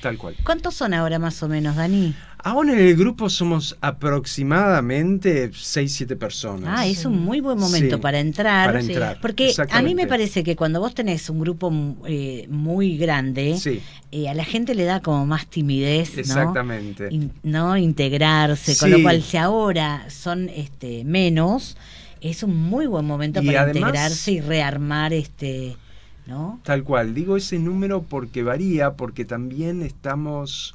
tal cual. ¿Cuántos son ahora más o menos, Dani? Ahora en el grupo somos aproximadamente 6, 7 personas. Ah, es un muy buen momento para entrar. Para entrar Porque a mí me parece que cuando vos tenés un grupo mm, eh, muy grande, eh, a la gente le da como más timidez. Exactamente. ¿no? Integrarse, con lo cual si ahora son este, menos, es un muy buen momento para integrarse y rearmar este Tal cual, digo ese número porque varía, porque también estamos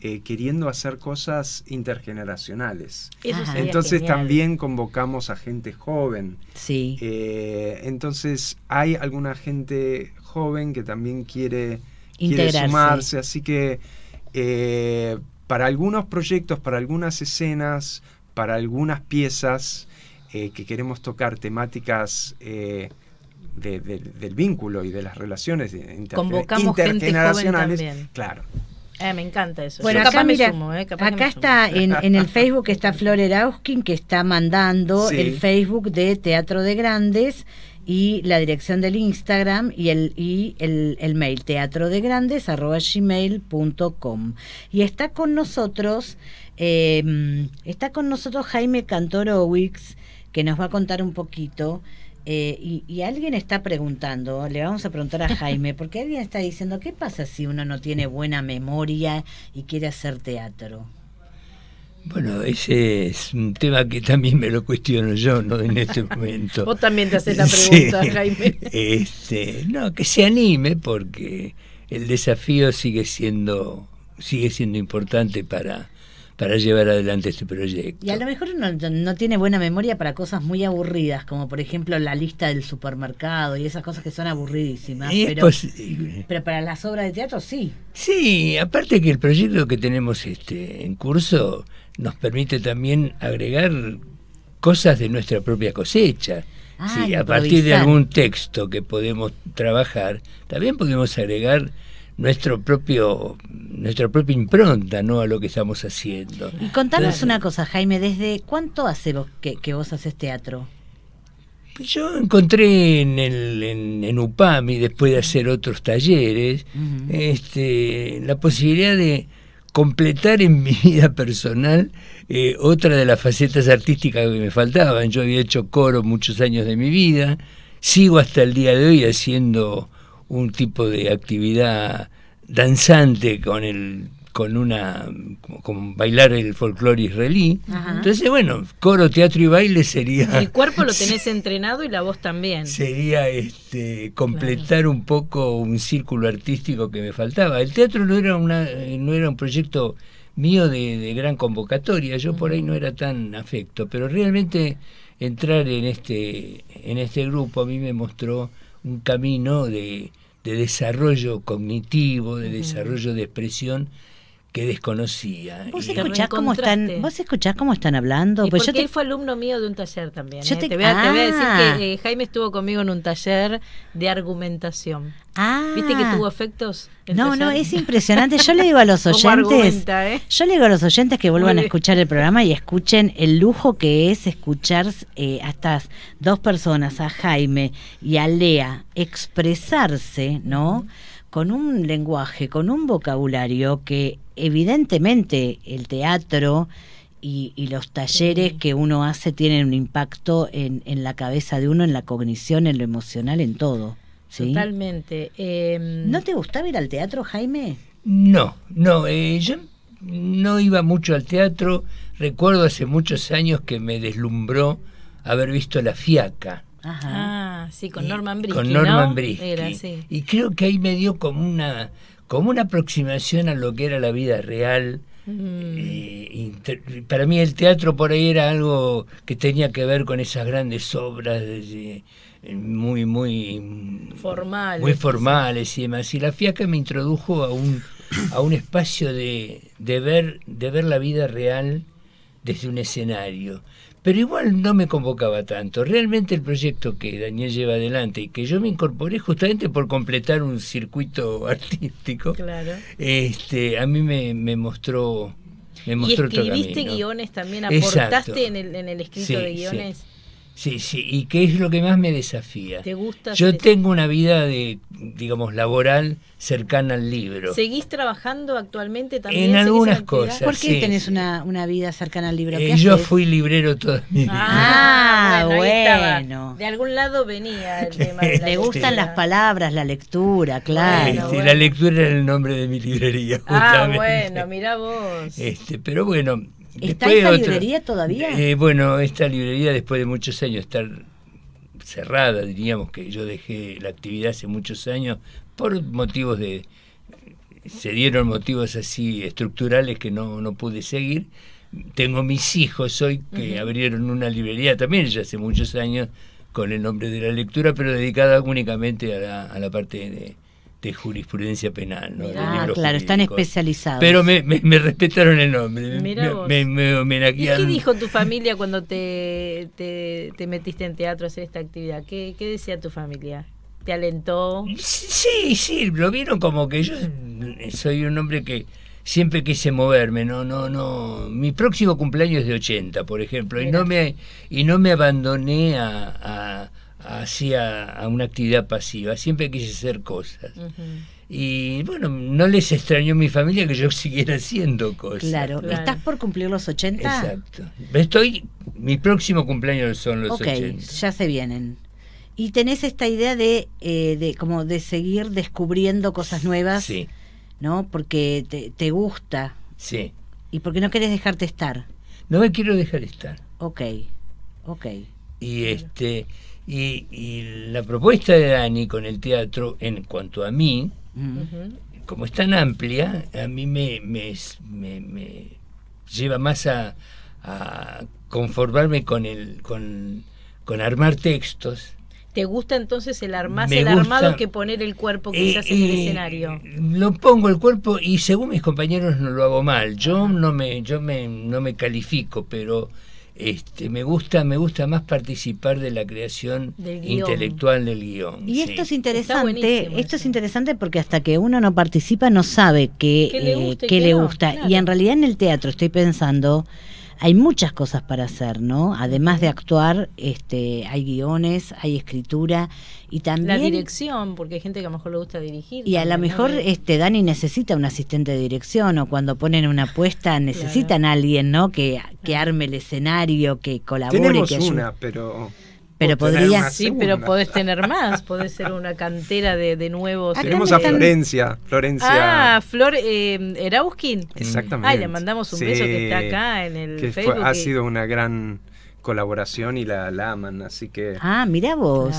eh, queriendo hacer cosas intergeneracionales. entonces también convocamos a gente joven. Sí. Eh, entonces hay alguna gente joven que también quiere, quiere sumarse, así que eh, para algunos proyectos, para algunas escenas, para algunas piezas que queremos tocar temáticas del vínculo y de las relaciones intergeneracionales. Claro. Eh, me encanta eso. acá, acá está en, el Facebook está Flor que está mandando el Facebook de Teatro de Grandes y la dirección del Instagram y el, y el, mail teatro de grandes gmail.com. Y está con nosotros, em, está con nosotros Jaime Cantorowicz que nos va a contar un poquito eh, y, alguien está preguntando, le vamos a preguntar a Jaime, porque alguien está diciendo, ¿qué pasa si uno no tiene buena memoria y quiere hacer teatro? Bueno, ese es un tema que también me lo cuestiono yo, ¿no? En este momento. Vos también te haces la pregunta, Jaime. Este, no, que se anime porque el desafío sigue siendo, sigue siendo importante para, para llevar adelante este proyecto. Y a lo mejor no, tiene buena memoria para cosas muy aburridas, como por ejemplo la lista del supermercado y esas cosas que son aburridísimas. pero, eh, pero para las obras de teatro sí. Sí, aparte que el proyecto que tenemos este, en curso nos permite también agregar cosas de nuestra propia cosecha. Ah, sí, a partir de algún texto que podemos trabajar, también podemos agregar nuestro propio nuestra propia impronta no a lo que estamos haciendo y contanos una cosa Jaime desde cuánto hace que, vos haces teatro pues yo encontré en, el, en, UPAMI, después de hacer otros talleres, este, la posibilidad de completar en mi vida personal eh, otra de las facetas artísticas que me faltaban. Yo había hecho coro muchos años de mi vida, sigo hasta el día de hoy haciendo un tipo de actividad danzante con el con una con bailar el folclore israelí. Entonces, bueno, coro, teatro y baile sería El cuerpo lo tenés entrenado y la voz también. Sería este completar un poco un círculo artístico que me faltaba. El teatro no era una no era un proyecto mío de, gran convocatoria, yo por ahí no era tan afecto, pero realmente entrar en este en este grupo a mí me mostró un camino de, de desarrollo cognitivo, de desarrollo de expresión que desconocía. ¿Vos, escuchás cómo están, ¿Vos escuchás cómo están hablando? Pues él fue alumno mío de un taller también. Yo ¿eh? te... voy a, decir que ah. eh, Jaime estuvo conmigo en un taller de argumentación. Ah. ¿Viste que tuvo efectos? No, no, es impresionante. Yo le digo a los oyentes, ¿eh? yo le digo a los oyentes que vuelvan a escuchar el programa y escuchen el lujo que es escuchar a estas dos personas, a Jaime y a Lea, expresarse, ¿no? con un lenguaje, con un vocabulario que evidentemente el teatro y, los talleres que uno hace tienen un impacto en, la cabeza de uno, en la cognición, en lo emocional, en todo. Totalmente. Em, ¿No te gustaba ir al teatro, Jaime? No, no. Eh, yo no iba mucho al teatro. Recuerdo hace muchos años que me deslumbró haber visto La Fiaca Ah, sí, con Norman Brisky. Con Norman Era, Y creo que ahí me dio como una, como una aproximación a lo que era la vida real. Eh, para mí el teatro por ahí era algo que tenía que ver con esas grandes obras eh, muy, muy formales, muy formales y demás. Y la fiaca me introdujo a un, a un espacio de, de, ver, de ver la vida real desde un escenario pero igual no me convocaba tanto. Realmente el proyecto que Daniel lleva adelante y que yo me incorporé justamente por completar un circuito artístico, claro. este, a mí me, me mostró... Me mostró y escribiste guiones también, aportaste en el, escrito de guiones. Sí, sí, y qué es lo que más me desafía. ¿Te gusta? Yo tengo una vida de, digamos, laboral cercana al libro. ¿Seguís trabajando actualmente también? En algunas cosas. ¿Por qué tenés una, una, vida cercana al libro? Eh, yo fui librero toda mi vida. Ah, ah bueno. De algún lado venía el tema. Le gustan las palabras, la lectura, claro. Este, la lectura era el nombre de mi librería, ah, justamente. Ah, bueno, mirá vos. Este, pero bueno ¿Está esta librería todavía? Eh, bueno, esta librería después de muchos años estar cerrada, diríamos que yo dejé la actividad hace muchos años por motivos de... Se dieron motivos así estructurales que no, pude seguir. Tengo mis hijos hoy que abrieron una librería también ya hace muchos años con el nombre de la lectura, pero dedicada únicamente a la, a la parte de, de jurisprudencia penal. claro, están especializados. Pero me, respetaron el nombre. me, ¿Y qué dijo tu familia cuando te, metiste en teatro a hacer esta actividad? ¿Qué, decía tu familia? ¿Te alentó? Sí, sí, lo vieron como que yo soy un hombre que siempre quise moverme, no, no, no. Mi próximo cumpleaños es de 80, por ejemplo, y no me y no me abandoné a hacia a una actividad pasiva, siempre quise hacer cosas. Y bueno, no les extrañó mi familia que yo siguiera haciendo cosas. Claro, ¿estás por cumplir los 80? Exacto. Estoy, mi próximo cumpleaños son los 80. Ok, ya se vienen. Y tenés esta idea eh, de, como de seguir descubriendo cosas nuevas. Sí. ¿No? Porque te, te gusta. Sí. Y porque no querés dejarte estar. No me quiero dejar estar. Ok, ok. Y este y, la propuesta de Dani con el teatro, en cuanto a mí, como es tan amplia, a mí me, me, lleva más a, conformarme con, el, con, armar textos. ¿Te gusta entonces el armar, el armado que poner el cuerpo que eh, en el eh, escenario? Lo pongo el cuerpo y según mis compañeros no lo hago mal. Yo no me, yo me, no me califico, pero este, me gusta, me gusta más participar de la creación intelectual del guión. Y esto es interesante, esto es interesante porque hasta que uno no participa no sabe qué, le eh, gusta. Y en realidad en el teatro estoy pensando hay muchas cosas para hacer, ¿no? Además de actuar, este, hay guiones, hay escritura y también... La dirección, porque hay gente que a lo mejor le gusta dirigir. Y a lo mejor este, Dani necesita un asistente de dirección o cuando ponen una apuesta necesitan a alguien, ¿no? Que, que arme el escenario, que colabore. que ayude. una, pero... Pero podrías. Sí, pero podés tener más. Podés ser una cantera de, nuevos. Ah, tenemos a Florencia. Florencia. Ah, Flor eh, Erauskin. Exactamente. Ah, le mandamos un beso que está acá en el Facebook. ha sido una gran colaboración y la, aman, así que. Ah, mira vos.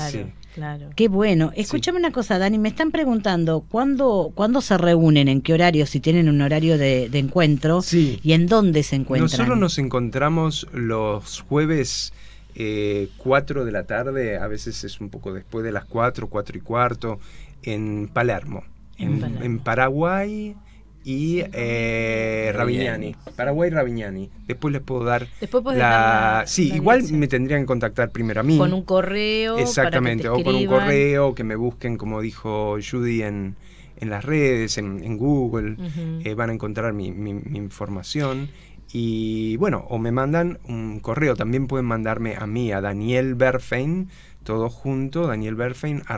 Claro, Qué bueno. Escúchame una cosa, Dani. Me están preguntando ¿cuándo, cuándo se reúnen, en qué horario, si tienen un horario de, de encuentro y en dónde se encuentran. Nosotros nos encontramos los jueves eh, 4 de la tarde, a veces es un poco después de las 4, 4 y cuarto, en Palermo, en, Paraguay y eh, Ravignani. Paraguay Ravignani. Después les puedo dar la, Sí, igual me tendrían que contactar primero a mí. Con un correo. Exactamente, o con un correo, que me busquen, como dijo Judy en, las redes, en, Google, eh, van a encontrar mi información. Y bueno, o me mandan un correo, también pueden mandarme a mí, a Daniel Berfein, todo junto, gmail.com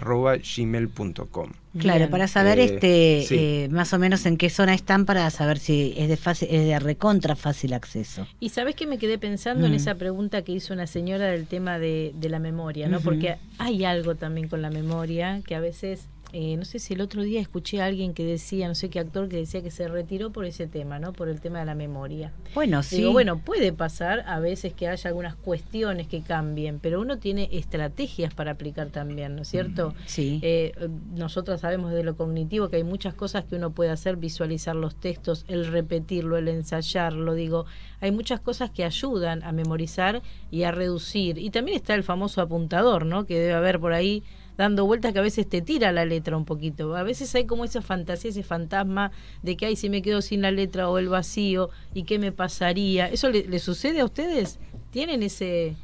Claro, para saber eh, este eh, más o menos en qué zona están, para saber si es de, fácil, es de recontra fácil acceso. Y sabes que me quedé pensando en mm. esa pregunta que hizo una señora del tema de, la memoria, ¿no? Porque hay algo también con la memoria que a veces eh, no sé si el otro día escuché a alguien que decía, no sé qué actor, que decía que se retiró por ese tema, ¿no? Por el tema de la memoria. Bueno, sí. bueno, puede pasar a veces que haya algunas cuestiones que cambien, pero uno tiene estrategias para aplicar también, ¿no es mm, cierto? Sí. Eh, nosotras sabemos de lo cognitivo que hay muchas cosas que uno puede hacer, visualizar los textos, el repetirlo, el ensayarlo, digo, hay muchas cosas que ayudan a memorizar y a reducir. Y también está el famoso apuntador, ¿no? Que debe haber por ahí dando vueltas que a veces te tira la letra un poquito. A veces hay como esa fantasía, ese fantasma de que, ay, si me quedo sin la letra o el vacío y qué me pasaría. ¿Eso le, sucede a ustedes? ¿Tienen ese...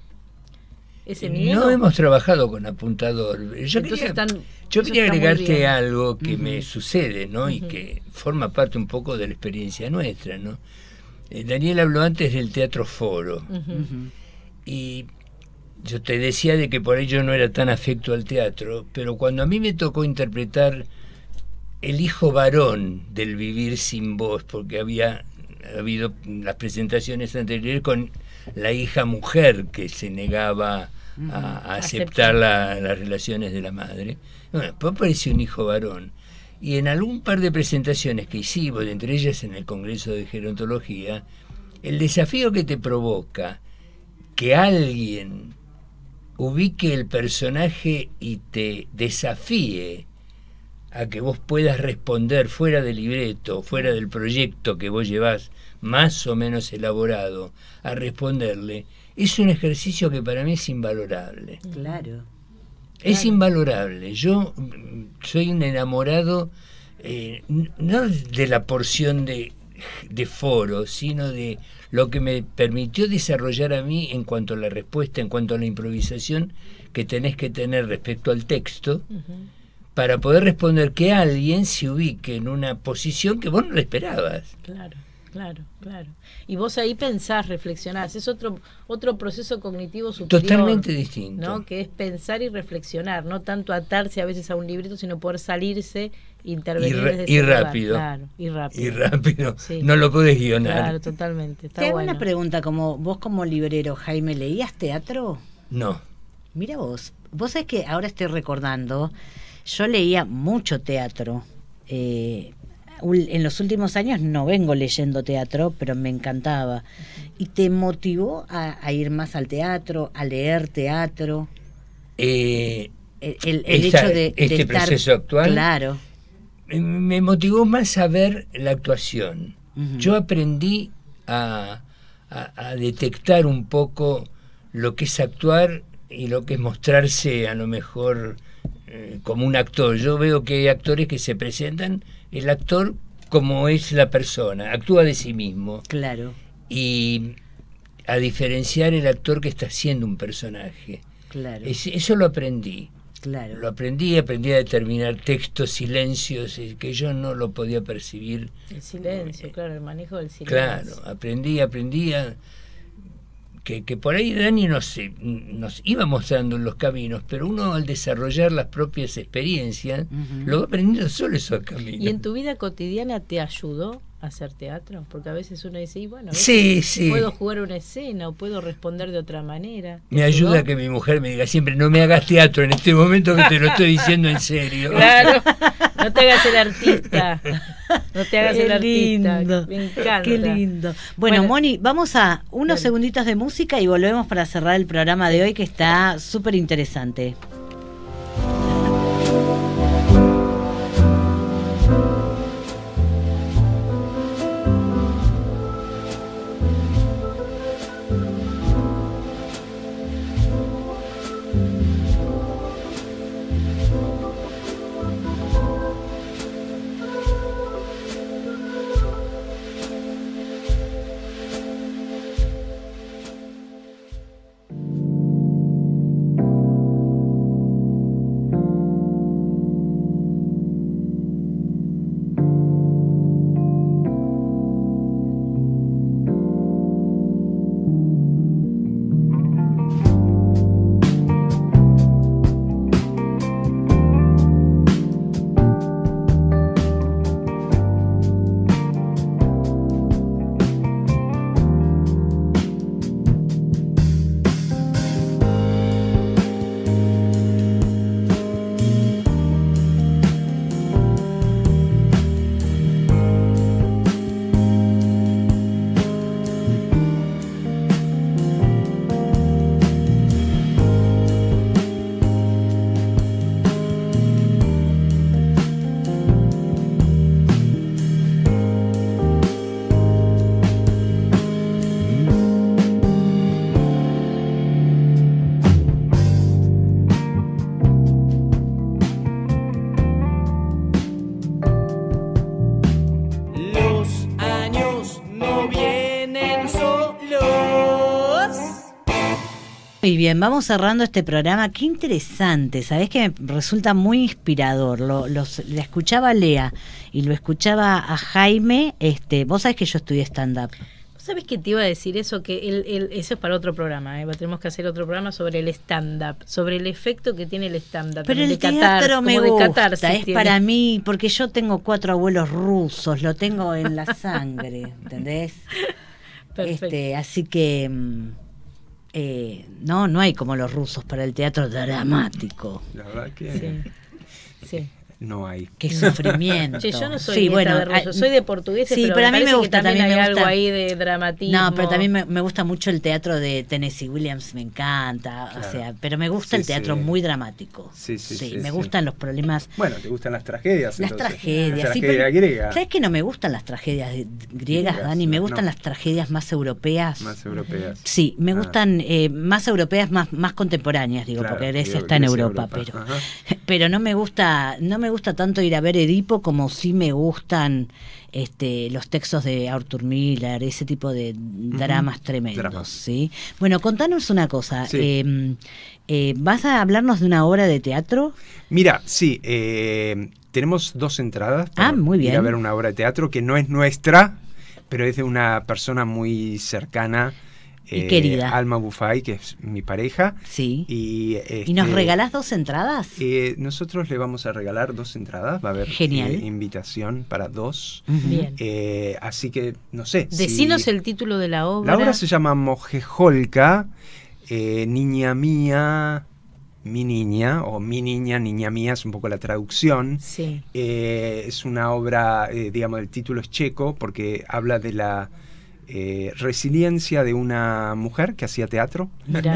Ese eh, miedo? No hemos trabajado con apuntador. Yo quería, agregarte algo que me sucede, ¿no? Y que forma parte un poco de la experiencia nuestra, ¿no? Eh, Daniel habló antes del teatro foro. Y yo te decía de que por ello no era tan afecto al teatro, pero cuando a mí me tocó interpretar el hijo varón del vivir sin voz, porque había habido las presentaciones anteriores con la hija mujer que se negaba a, aceptar las relaciones de la madre. Bueno, pues apareció un hijo varón. Y en algún par de presentaciones que hicimos, entre ellas en el Congreso de Gerontología, el desafío que te provoca que alguien ubique el personaje y te desafíe a que vos puedas responder fuera del libreto, fuera del proyecto que vos llevas más o menos elaborado, a responderle, es un ejercicio que para mí es invalorable. Claro. Es invalorable. Yo mm, soy un enamorado eh, no de la porción de, de foro, sino de lo que me permitió desarrollar a mí en cuanto a la respuesta, en cuanto a la improvisación que tenés que tener respecto al texto, para poder responder que alguien se ubique en una posición que vos no esperabas. Claro. Claro, claro. Y vos ahí pensás, reflexionás, es otro otro proceso cognitivo superior. Totalmente distinto. ¿no? Que es pensar y reflexionar, no tanto atarse a veces a un librito, sino poder salirse, intervenir. Y, y rápido. y rápido. Y rápido. No lo puedes guionar. Claro, totalmente. Está una pregunta, como vos como librero, Jaime, ¿leías teatro? No. Mira vos, vos sabés que ahora estoy recordando, yo leía mucho teatro. Eh, en los últimos años no vengo leyendo teatro, pero me encantaba. ¿Y te motivó a, ir más al teatro, a leer teatro? Eh, el, hecho de, este estar, proceso actual claro. me motivó más a ver la actuación. Yo aprendí a detectar un poco lo que es actuar y lo que es mostrarse a lo mejor eh, como un actor. Yo veo que hay actores que se presentan el actor como es la persona, actúa de sí mismo. Claro. Y a diferenciar el actor que está haciendo un personaje. Claro. eso lo aprendí. Claro. Lo aprendí, aprendí a determinar textos, silencios, que yo no lo podía percibir. El silencio, claro, el manejo del silencio. Claro, aprendí, aprendí a, que, por ahí Dani nos, eh, nos iba mostrando en los caminos, pero uno al desarrollar las propias experiencias, lo va aprendiendo solo esos caminos. ¿Y en tu vida cotidiana te ayudó hacer teatro? Porque a veces uno dice, bueno, puedo jugar una escena o puedo responder de otra manera. Me ayuda que mi mujer me diga siempre, no me hagas teatro en este momento que te lo estoy diciendo en serio. Claro, no te hagas el artista. No te hagas el artista. Lindo. Qué lindo. Bueno, Moni, vamos a unos segunditos de música y volvemos para cerrar el programa de hoy que está súper interesante. Muy bien, vamos cerrando este programa. Qué interesante, sabes que resulta muy inspirador. Lo, los, la escuchaba Lea y lo escuchaba a Jaime. Este, vos sabés que yo estudié stand-up. sabés qué te iba a decir eso? Que el, el, eso es para otro programa, ¿eh? tenemos que hacer otro programa sobre el stand-up, sobre el efecto que tiene el stand-up. Pero el, teatro me gusta, es para mí, porque yo tengo cuatro abuelos rusos, lo tengo en la sangre, ¿entendés? Este, así que... Mm, eh, no, no hay como los rusos para el teatro dramático. La verdad que... sí no hay. Qué sufrimiento. Sí, yo no soy de ruso, soy de portugués, sí, pero, a mí me gusta también, hay algo ahí de dramatismo. No, pero también me, gusta mucho el teatro de Tennessee Williams, me encanta, o sea, pero me gusta el teatro muy dramático. Sí, sí, sí. me gustan los problemas. Bueno, te gustan las tragedias. Las tragedias, griegas. ¿Sabes que no me gustan las tragedias griegas, Dani? Me gustan las tragedias más europeas. Más europeas. Sí, me ah. gustan eh, más europeas, más, más contemporáneas, digo, porque Grecia está en Europa, pero, pero no me gusta, no me gusta tanto ir a ver Edipo como sí me gustan este, los textos de Arthur Miller, ese tipo de dramas tremendos. ¿sí? Bueno, contanos una cosa. Em, eh, ¿Vas a hablarnos de una obra de teatro? Mira, sí. Eh, tenemos dos entradas ah, muy bien. ir a ver una obra de teatro que no es nuestra, pero es de una persona muy cercana eh, querida. Alma Bufay, que es mi pareja. Sí. Y, nos este, regalás dos entradas? Eh, nosotros le vamos a regalar dos entradas. Va a haber Genial. Eh, invitación para dos. Bien. así que, no sé. Decinos el título de la obra. La obra se llama mojejolka Niña Mía. Mi niña, o mi niña, niña mía, es un poco la traducción. Sí. es una obra, digamos, el título es checo porque habla de la, eh, resiliencia de una mujer que hacía teatro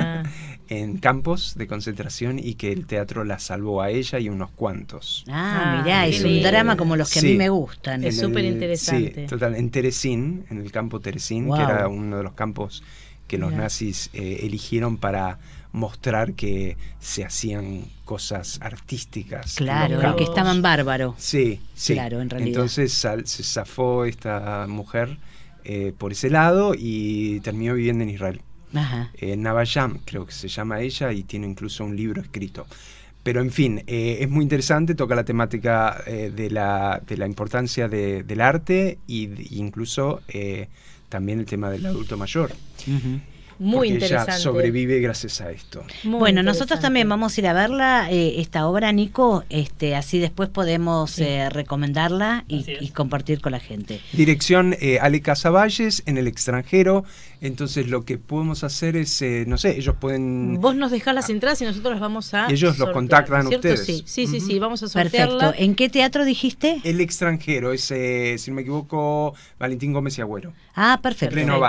en campos de concentración y que el teatro la salvó a ella y unos cuantos. Ah, ah mirá, es un drama como los que a mí me gustan. Es súper interesante. Sí, total, en Teresín, en el campo Teresín, que era uno de los campos que los nazis eh, eligieron para mostrar que se hacían cosas artísticas. Claro, que estaban bárbaros Sí, sí. Claro, en realidad. Entonces se zafó esta mujer eh, por ese lado y terminó viviendo en Israel. en Eh, Navayam, creo que se llama ella, y tiene incluso un libro escrito. Pero en fin, eh, es muy interesante, toca la temática eh, de, la, de, la, importancia del arte e incluso también el tema del adulto mayor. Muy interesante. Ella sobrevive gracias a esto. bueno, nosotros también vamos a ir a verla, eh, esta obra, Nico, este, así después podemos eh, recomendarla y, compartir con la gente. Dirección eh, Ale en el extranjero, entonces lo que podemos hacer es, eh, no sé, ellos pueden... Vos nos dejás las entradas y nosotros las vamos a... Ellos los contactan ustedes. Sí, sí, sí, vamos a sortearla. Perfecto. ¿En qué teatro dijiste? El extranjero, es, si no me equivoco, Valentín Gómez y Agüero. Ah, perfecto. Pleno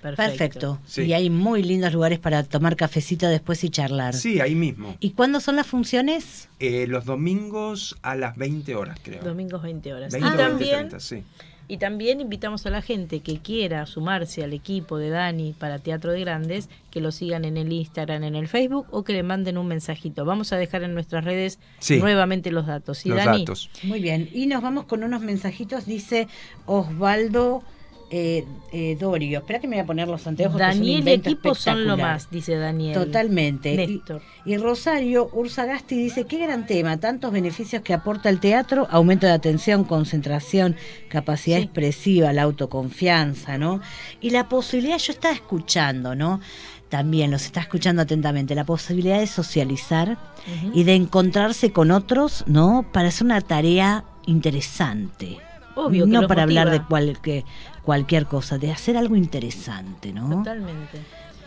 Perfecto. Y hay muy lindos lugares para tomar cafecita después y charlar. Sí, ahí mismo. ¿Y cuándo son las funciones? Eh, los domingos a las 20 horas, creo. Domingos 20 horas. 20 ah, también sí. Y también invitamos a la gente que quiera sumarse al equipo de Dani para Teatro de Grandes, que lo sigan en el Instagram, en el Facebook o que le manden un mensajito. Vamos a dejar en nuestras redes nuevamente los datos. los datos. Muy bien. Y nos vamos con unos mensajitos, dice Osvaldo. Eh, eh, Dorio. Espera que me voy a poner los anteojos. Daniel el equipo son lo más, dice Daniel. Totalmente. Y, Rosario Ursagasti dice, qué gran tema, tantos beneficios que aporta el teatro, aumento de atención, concentración, capacidad expresiva, la autoconfianza, ¿no? Y la posibilidad, yo estaba escuchando, ¿no? También los está escuchando atentamente, la posibilidad de socializar y de encontrarse con otros, ¿no? Para hacer una tarea interesante. Obvio no para hablar de cualquier cualquier cosa, de hacer algo interesante, ¿no? Totalmente.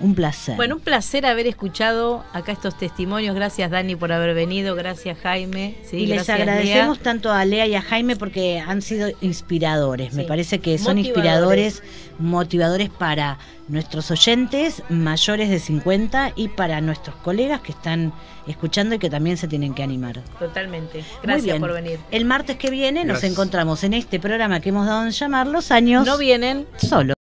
Un placer. Bueno, un placer haber escuchado acá estos testimonios. Gracias Dani por haber venido, gracias Jaime. y les agradecemos tanto a Lea y a Jaime porque han sido inspiradores. Me parece que son inspiradores, motivadores para nuestros oyentes mayores de 50 y para nuestros colegas que están escuchando y que también se tienen que animar. Totalmente. Gracias por venir. El martes que viene nos encontramos en este programa que hemos dado en llamar Los años. No vienen. Solo.